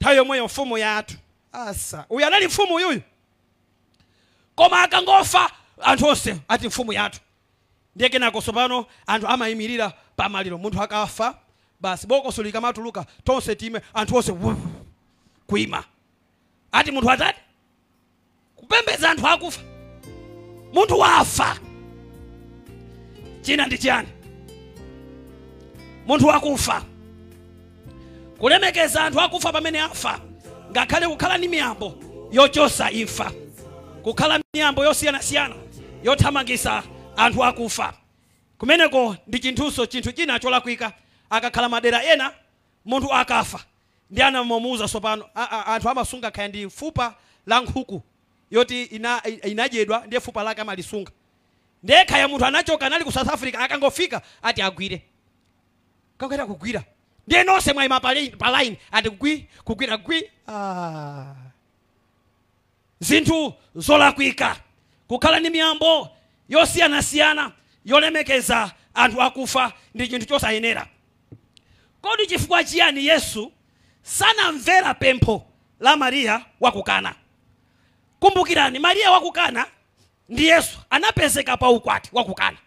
nthawi yomweyo mfumu ya asa uyu anali mfumu uyuyu koma akangofa anthu onse ati mfumu yathu ndiye kenakonso pano anthu amayimirira pamaliro munthu akafa basi bokoso likamatuluka tonse time anthu onse kuima ati munthu atati kupembedza anthu akufa munthu wafa china ndi chiyani munthu wakufa kulemekeza anthu akufa pamene afa ngakhale kukhala ndi miyambo yochosa imfa kukhala miyambo yosiyanasiyana yothamangisa anthu akufa kumeneko ndi chinthunso chinthu china cholakwika akakhala madera ena munthu akafa ndi ana momuwuza tsopano anthu amasunga khaya ndi fupa la nkhuku yoti ina, inadyedwa ndiye fupa lake amalisunga ndiye khaya munthu anachoka anali ku south africa akangofika ati agwire kakwera kugwira ndiye nonse mwayima pa line ati gwi kugwira gwi ah. zinthu zolakwika kukhala ndi miyambo yosiyanasiyana yolemekeza anthu akufa ndi chinthu chosayenera kodi chifukwa chiyani yesu sanamvera pempho la mariya wakukana kumbukirani mariya wakukana ndi yesu anapezeka pa ukwati wakukana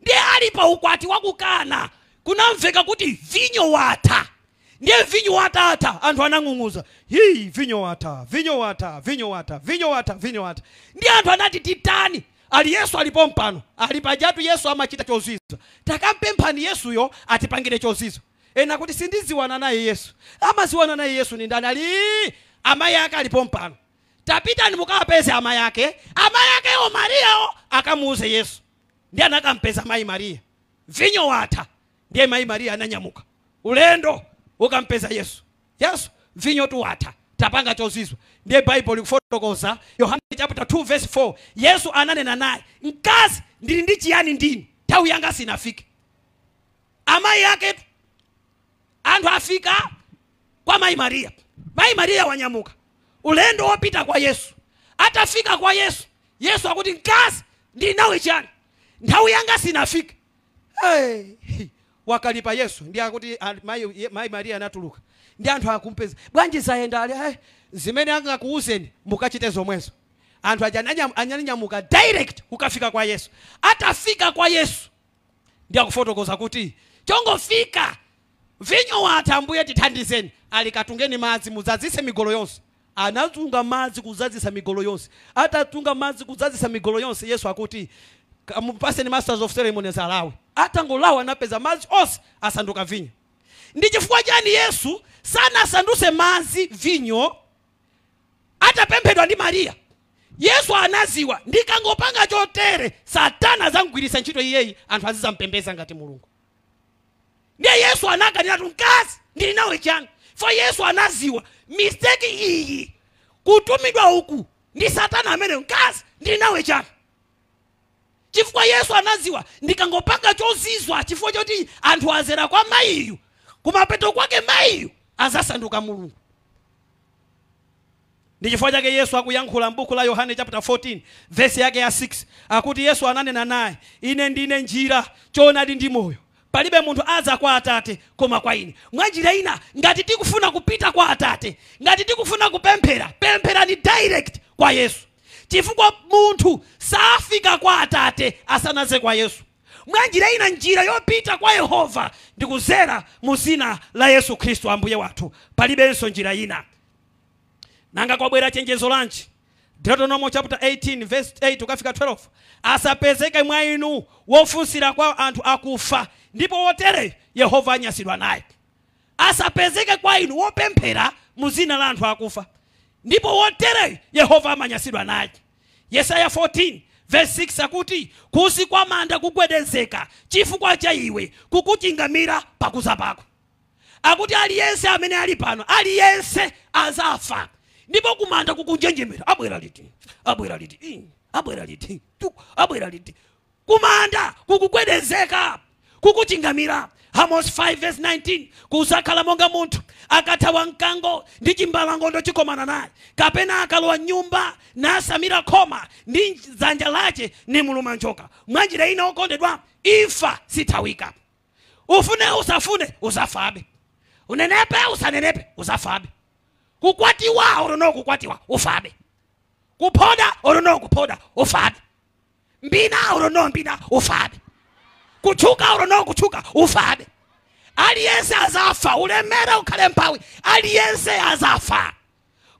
ndiye ali pa ukwati wakukana kunamveka kuti vinyo watha ndiye vinyo watatha anthu anang'ung'uza hii vinyo watha vinyo watha vinyo watha vinyo watha vinyo watha ndiye anthu anati titani ali yesu alipo mpano ali pajatu yesu amachita choziza takampemphani yesuyo atipangire choziza ena kuti sindiziwana naye yesu amaziwana naye yesu ni ndani ali amayi ake alipo mpano tapitani mukawapeze amayi ake amayi akewo mariyawo akamuuze yesu ndi anakampeza mayi mariya vinyo watha ndiye mai Maria ananyamuka ulendo ukampeza Yesu Yesu mvinyo tuwatha tapanga chozizwa ndiye baibuli kufotokoza yohana chapter 2 verse 4 yesu ananena naye mkazi ndili ndi chiyani ndini nthawi yanga sinafike amayi aketu anthu afika kwa mai maria mai maria wanyamuka ulendo wopita kwa yesu atafika kwa yesu yesu akuti mkazi ndili nawe chani nthawi yanga sinafike hey wakalipa yesu ndi akuti ah, mai, mai mariya anatuluka ndi anthu akumpeza bwanji zayenda ali hey, eh, zimene angakuuzeni mukachite zomwezo anthu aja anyalinyamuka direct kukafika kwa yesu atafika kwa yesu ndi akufotokoza kuti chongofika vinyo wathu ambuye tithandizeni alikatungeni madzi muzazise migolo yonse anatunga madzi kuzazisa migolo yonse atatunga madzi kuzazisa migolo yonse yesu akuti mupaseni masters of ceremonies alawi atangolawa anapeza mazi onse asanduka vinyo ndi chifukwa chani yesu asanduse mazi vinyo atapemphedwa ndi mariya yesu anaziwa ndikangopanga chotere satana zangwirisa ntchito iyeyi anthu azizampembeza ngati mulungu ndiye yesu anaganiratu mkazi ndili nawe changa fo yesu anaziwa misteki iyi kutumidwa uku ndi satana amene mkazi ndili nawe changa chifukwa yesu anaziwa ndikangopanga chozizwa chifukwa choti anthu azera kwa mayiyu kumapeto kwake mayiyu azasanduka mulungu ndi chifukwa chake yesu akuyankhula m'buku la yohane chapter 14 vesi yake ya 6 akuti yesu ananena naye ine ndine njira choonadi ndi moyo palibe munthu aza kwa atate koma kwa ine mwanjira ina ngati tikufuna kupita kwa atate ngati tikufuna kupemphera pempherani direct kwa yesu chifukwa munthu safika kwa atate asanaze kwa yesu mwanjira ina njira yopita kwa yehova ndikuzera mu zina la yesu khristu ambuye wathu palibenso njira ina nanga kwabwera chenjezo lanji deuteronomy chapter 18 verse 8 ukafika 12 asapezeke mwa inu wofunsira kwa anthu akufa ndipo wotere yehova anyasidwa naye asapezeke kwa inu wopemphera mu zina la anthu akufa ndipo wotere yehova amanyasidwa naye yesaya 14 verse 6 akuti kusi kukwedezeka kugwedezeka chifukwa cha iwe kukuchingamira pakuza pako akuti aliyense amene ali pano aliyense azafa ndipo kumanda kukunjenjemera abwera liti abwera liti abwera liti abwera liti kumanda kukugwedezeka kukuchingamira amos 5 verse 19 kusakhala monga munthu akathawa mkango ndi chimbalango ndochikomana naye kapena akalowa nyumba nasamira khoma ndi dzanja lace nimuluma njoka mwanjira ina okondedwa ifa sitawika ufune usafune uzafabe unenepe usanenepe uzafabe kukwatiwa urono kukwatiwa ufabe kuphoda orono kuphoda ufabe mbina orono mbina ufabe kuchuka ulono kuchuka ufade aliyense azafa ulemera ukhale mphawi aliyense azafa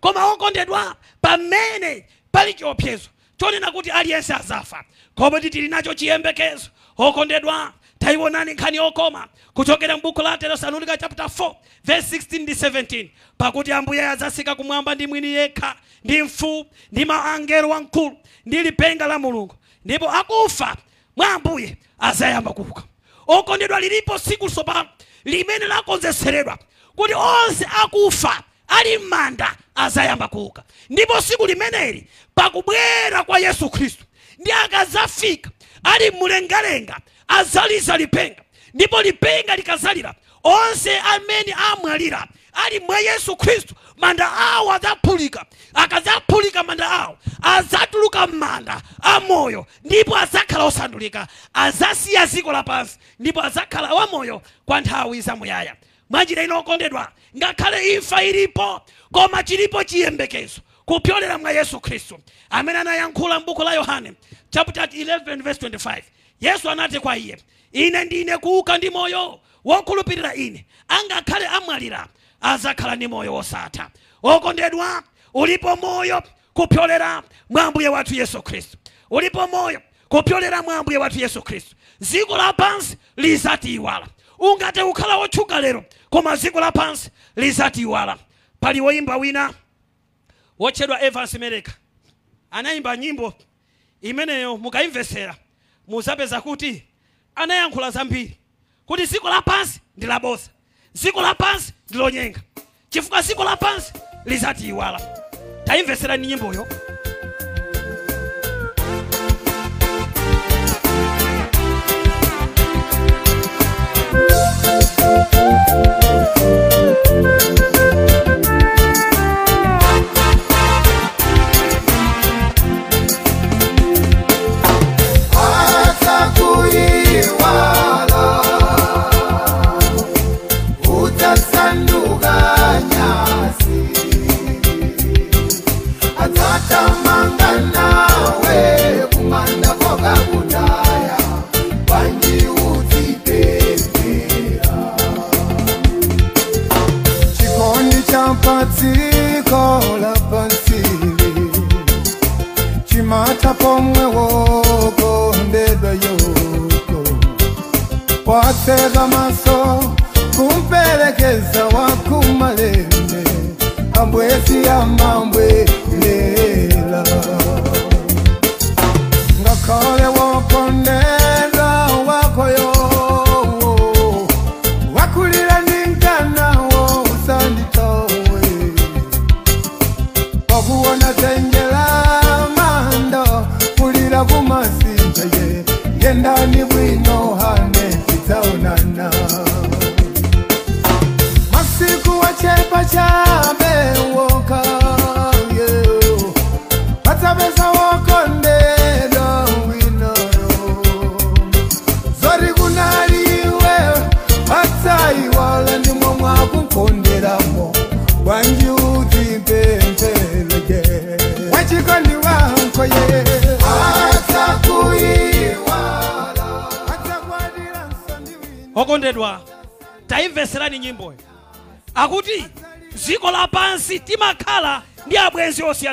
koma okondedwa pamene pali chiopsezo chonena kuti aliyense azafa koma titili nacho chiyembekezo okondedwa taiwonani nkhani yokoma kuchokera m'buku la tesalonika chapter 4 verse 16 ndi 17 pakuti ambuye adzasika kumwamba ndi mwini yekha ndi mfu ndi maangelo wamkulu ndi lipenga la mulungu ndipo akufa mwambuye azayamba kuuka oko lilipo siku sopa limene lakonzeseredwa kuti onse akufa ali m'manda azayamba kuuka ndipo siku limeneli pakubwera kwa yesu khristu ndi akazafika ali mulengalenga azaliza lipenga ndipo lipenga likazalira onse amene amwalira ali mwa yesu khristu manda awo adzaphulika akadzaphulika manda awo adzatuluka m'manda amoyo ndipo azakhala osandulika azasiya ziko lapansi ndipo azakhala wamoyo kwa nthawi zamuyaya mwanjira ino okondedwa ngakhale imfa ilipo koma chilipo chiyembekezo kupyolera mwa yesu khristu amene anayankhula m'buku la yohane chapter 11 verse 25 yesu anati kwa iye ine ndine kuuka ndi moyo wokhulupirira ine angakhale amwalira azakhala ni moyo wosatha okondedwa ulipo moyo kupyolera mwa mbuye wathu yesu khristu ulipo moyo kupyolera mwa mbuye wathu yesu khristu dziko lapansi lizatiiwala ungate kukhala wotchuka lero koma dziko lapansi lizatiiwala pali woyimba wina wotchedwa evans mereka anayimba nyimbo imeneyo mukayimvesera muzapeza kuti anayankhula zambiri kuti la lapansi ndi labosa dziko lapansi ndi lonyenga chifukwa dziko lapansi lizati iwala tayimveserani nyimboyo Thank you.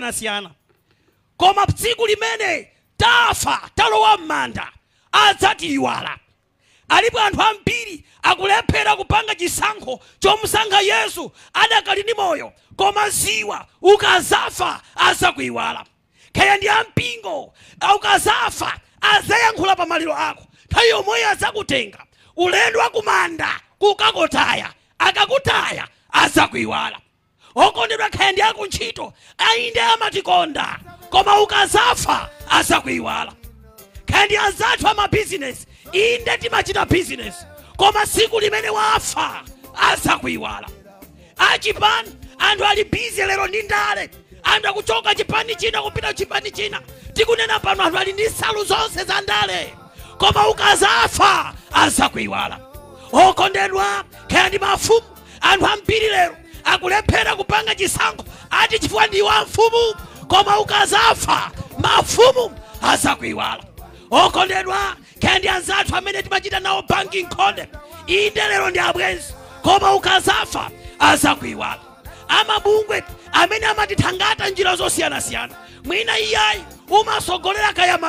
osiyanasiyana koma tsiku limene tafa talowa m'manda adzatiyiwala alipo anthu ambiri akulephera kupanga chisankho chomusankha yesu adakali ndi moyo koma ziwa ukazafa azakuyiwala khaya ndi ampingo ukazafa azayankhula pa ako nthawi yomweyo azakutenga ulendo akumanda kukakotaya akakutaya azakuyiwala okondedwa ndidwe akhayendeako ntchito ainde amatikonda koma ukazafa azakuiwala khandi azathu amabizinesi inde timachita bizinesi koma siku limene wafa azakuiwala achipani anthu ali bizi lero ndi ndale anthu akuchoka chipani china kupita chipani china tikunena pano anthu ali ndi nsalu zonse za ndale koma ukazafa azakuiwala okondedwa khera ndi mafumu anthu ambiri lero akulephera kupanga chisankho ati chifukwa wa mfumu koma ukazafa mafumu azakuiwala okondedwa kandi anzathu amene timachita nawo banking code inde lero ndi abwenzi koma ukazafa azakuiwala amabungwe amene amatithangata njira zosiyanasiyana mwina iyayi umasogolera kaya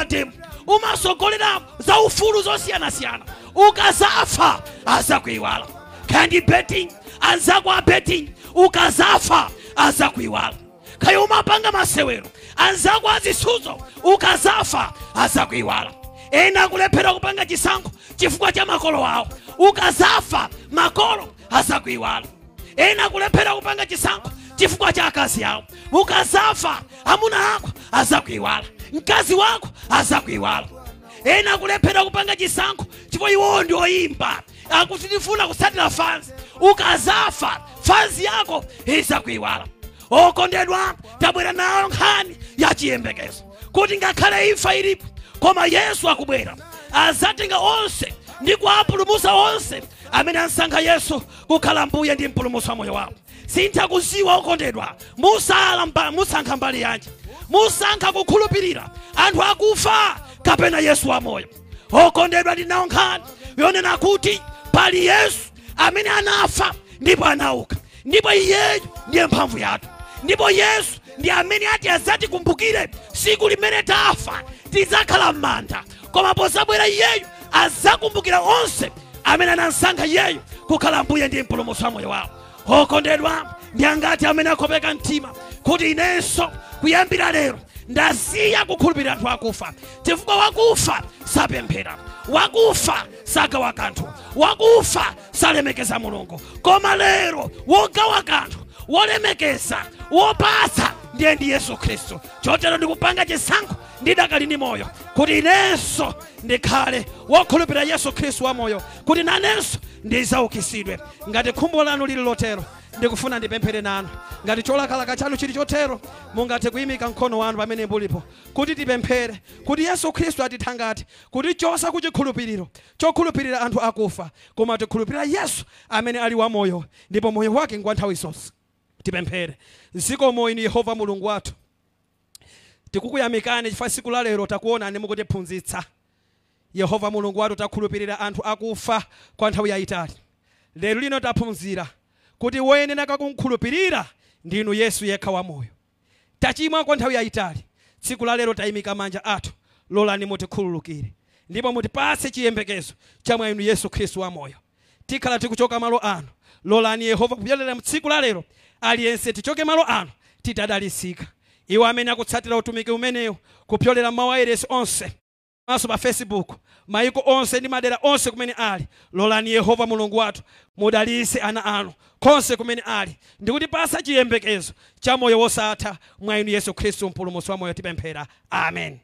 umasogolera za ufulu zosiyanasiyana ukazafa azakuiwala kandi betting anzako a betting ukazafa aza kwiwala kaya umapanga masewero anzako azisuzo ukazafa aza kwiwala ena akulephera kupanga chisankho chifukwa cha makolo awo ukazafa makolo aza kwiwala ena akulephera kupanga chisankho chifukwa cha akazi awo ukazafa amuna ako aza kuiwala mkazi wako aza kuiwala ena akulephera kupanga chisankho chifukwa iwowo ndi oyimba akuti kusatira fansi ukazafa fazi yako isa kuiwala okondedwa tabwera nayo nkhani ya kuti ngakhale imfa ilipo koma yesu akubwera azatenga onse ndi kuapulumusa onse amene ansankha yesu kukhala mbuye ndi mpulumusi wa moyo wawo sintha kuziwa okondedwa musala musankha mbali yanji musankha kukhulupirira anthu akufa kapena yesu wamoyo okondedwa ndinawo nkhani yonena kuti pali yesu amene anafa ndipo anauka ndipo iyeyo ndiye mphamvu yathu ndipo yesu ndi amene ati kumbukire siku limene tafa tidzakhala m'manda koma posabwera iyeyo azakumbukira onse amene anamsankha iyeyo kukhala mbuye ndiye mpulumutsi wa moyo wawo okondedwa ndi angati amene akhopeka mtima kuti inenso kuyambira lero ndasiya kukhulupirira anthu akufa chifukwa wakufa sapemphera wakufa sagawa kanthu wakufa salemekeza mulungu koma lero wogawa kanthu wolemekeza wopasa ndiye ndi yesu khristu chotero ndikupanga chisankho ndidakali ndi moyo kuti inenso ndikhale wokhulupirira yesu khristu wamoyo kuti nanenso ndizaukisidwe ngati khumbo lanu lili lotero ndikufuna ndipemphere nanu ngati cholakalaka chanu chili chotero mungathe kuyimika mkhono wanu pamene mbulipo kuti tipemphere kuti yesu khristu atithangati kuti chosa kuchikhulupiriro chokhulupirira anthu akufa koma tikhulupirira yesu amene ali wamoyo ndipo moyo wake ngwa nthawi zonse tipemphere zikomo inu yehova mulungu wathu tikukuyamikani chifukwa tsiku la lero takuonani mukutiphunzitsa yehova mulungu wathu takhulupirira anthu akufa kwa nthawi yayitali lero lino taphunzira kuti woyenera kunkhulupirira ndinu yesu yekha wamoyo tachimwa kwa nthawi yayitali tsiku lalero tayimika manja athu lolani mutikhululukire ndipo mutipase chiyembekezo cha mwa inu yesu khristu wamoyo tikhala tikuchoka malo ano lolani yehova kupyolera mtsiku lalero aliyense tichoke malo ano titadalisika iwo amene akutsatira utumiki umenewo kupyolera mawu a onse maso pa facebook maiko onse ndi madera onse kumene ali lolani yehova mulungu wathu mudalise ana anu konse kumene ali ndikuti pasa chiyembekezo cha moyo wosatha mwa inu yesu khristu mpulumusi wa moyo tipemphera amen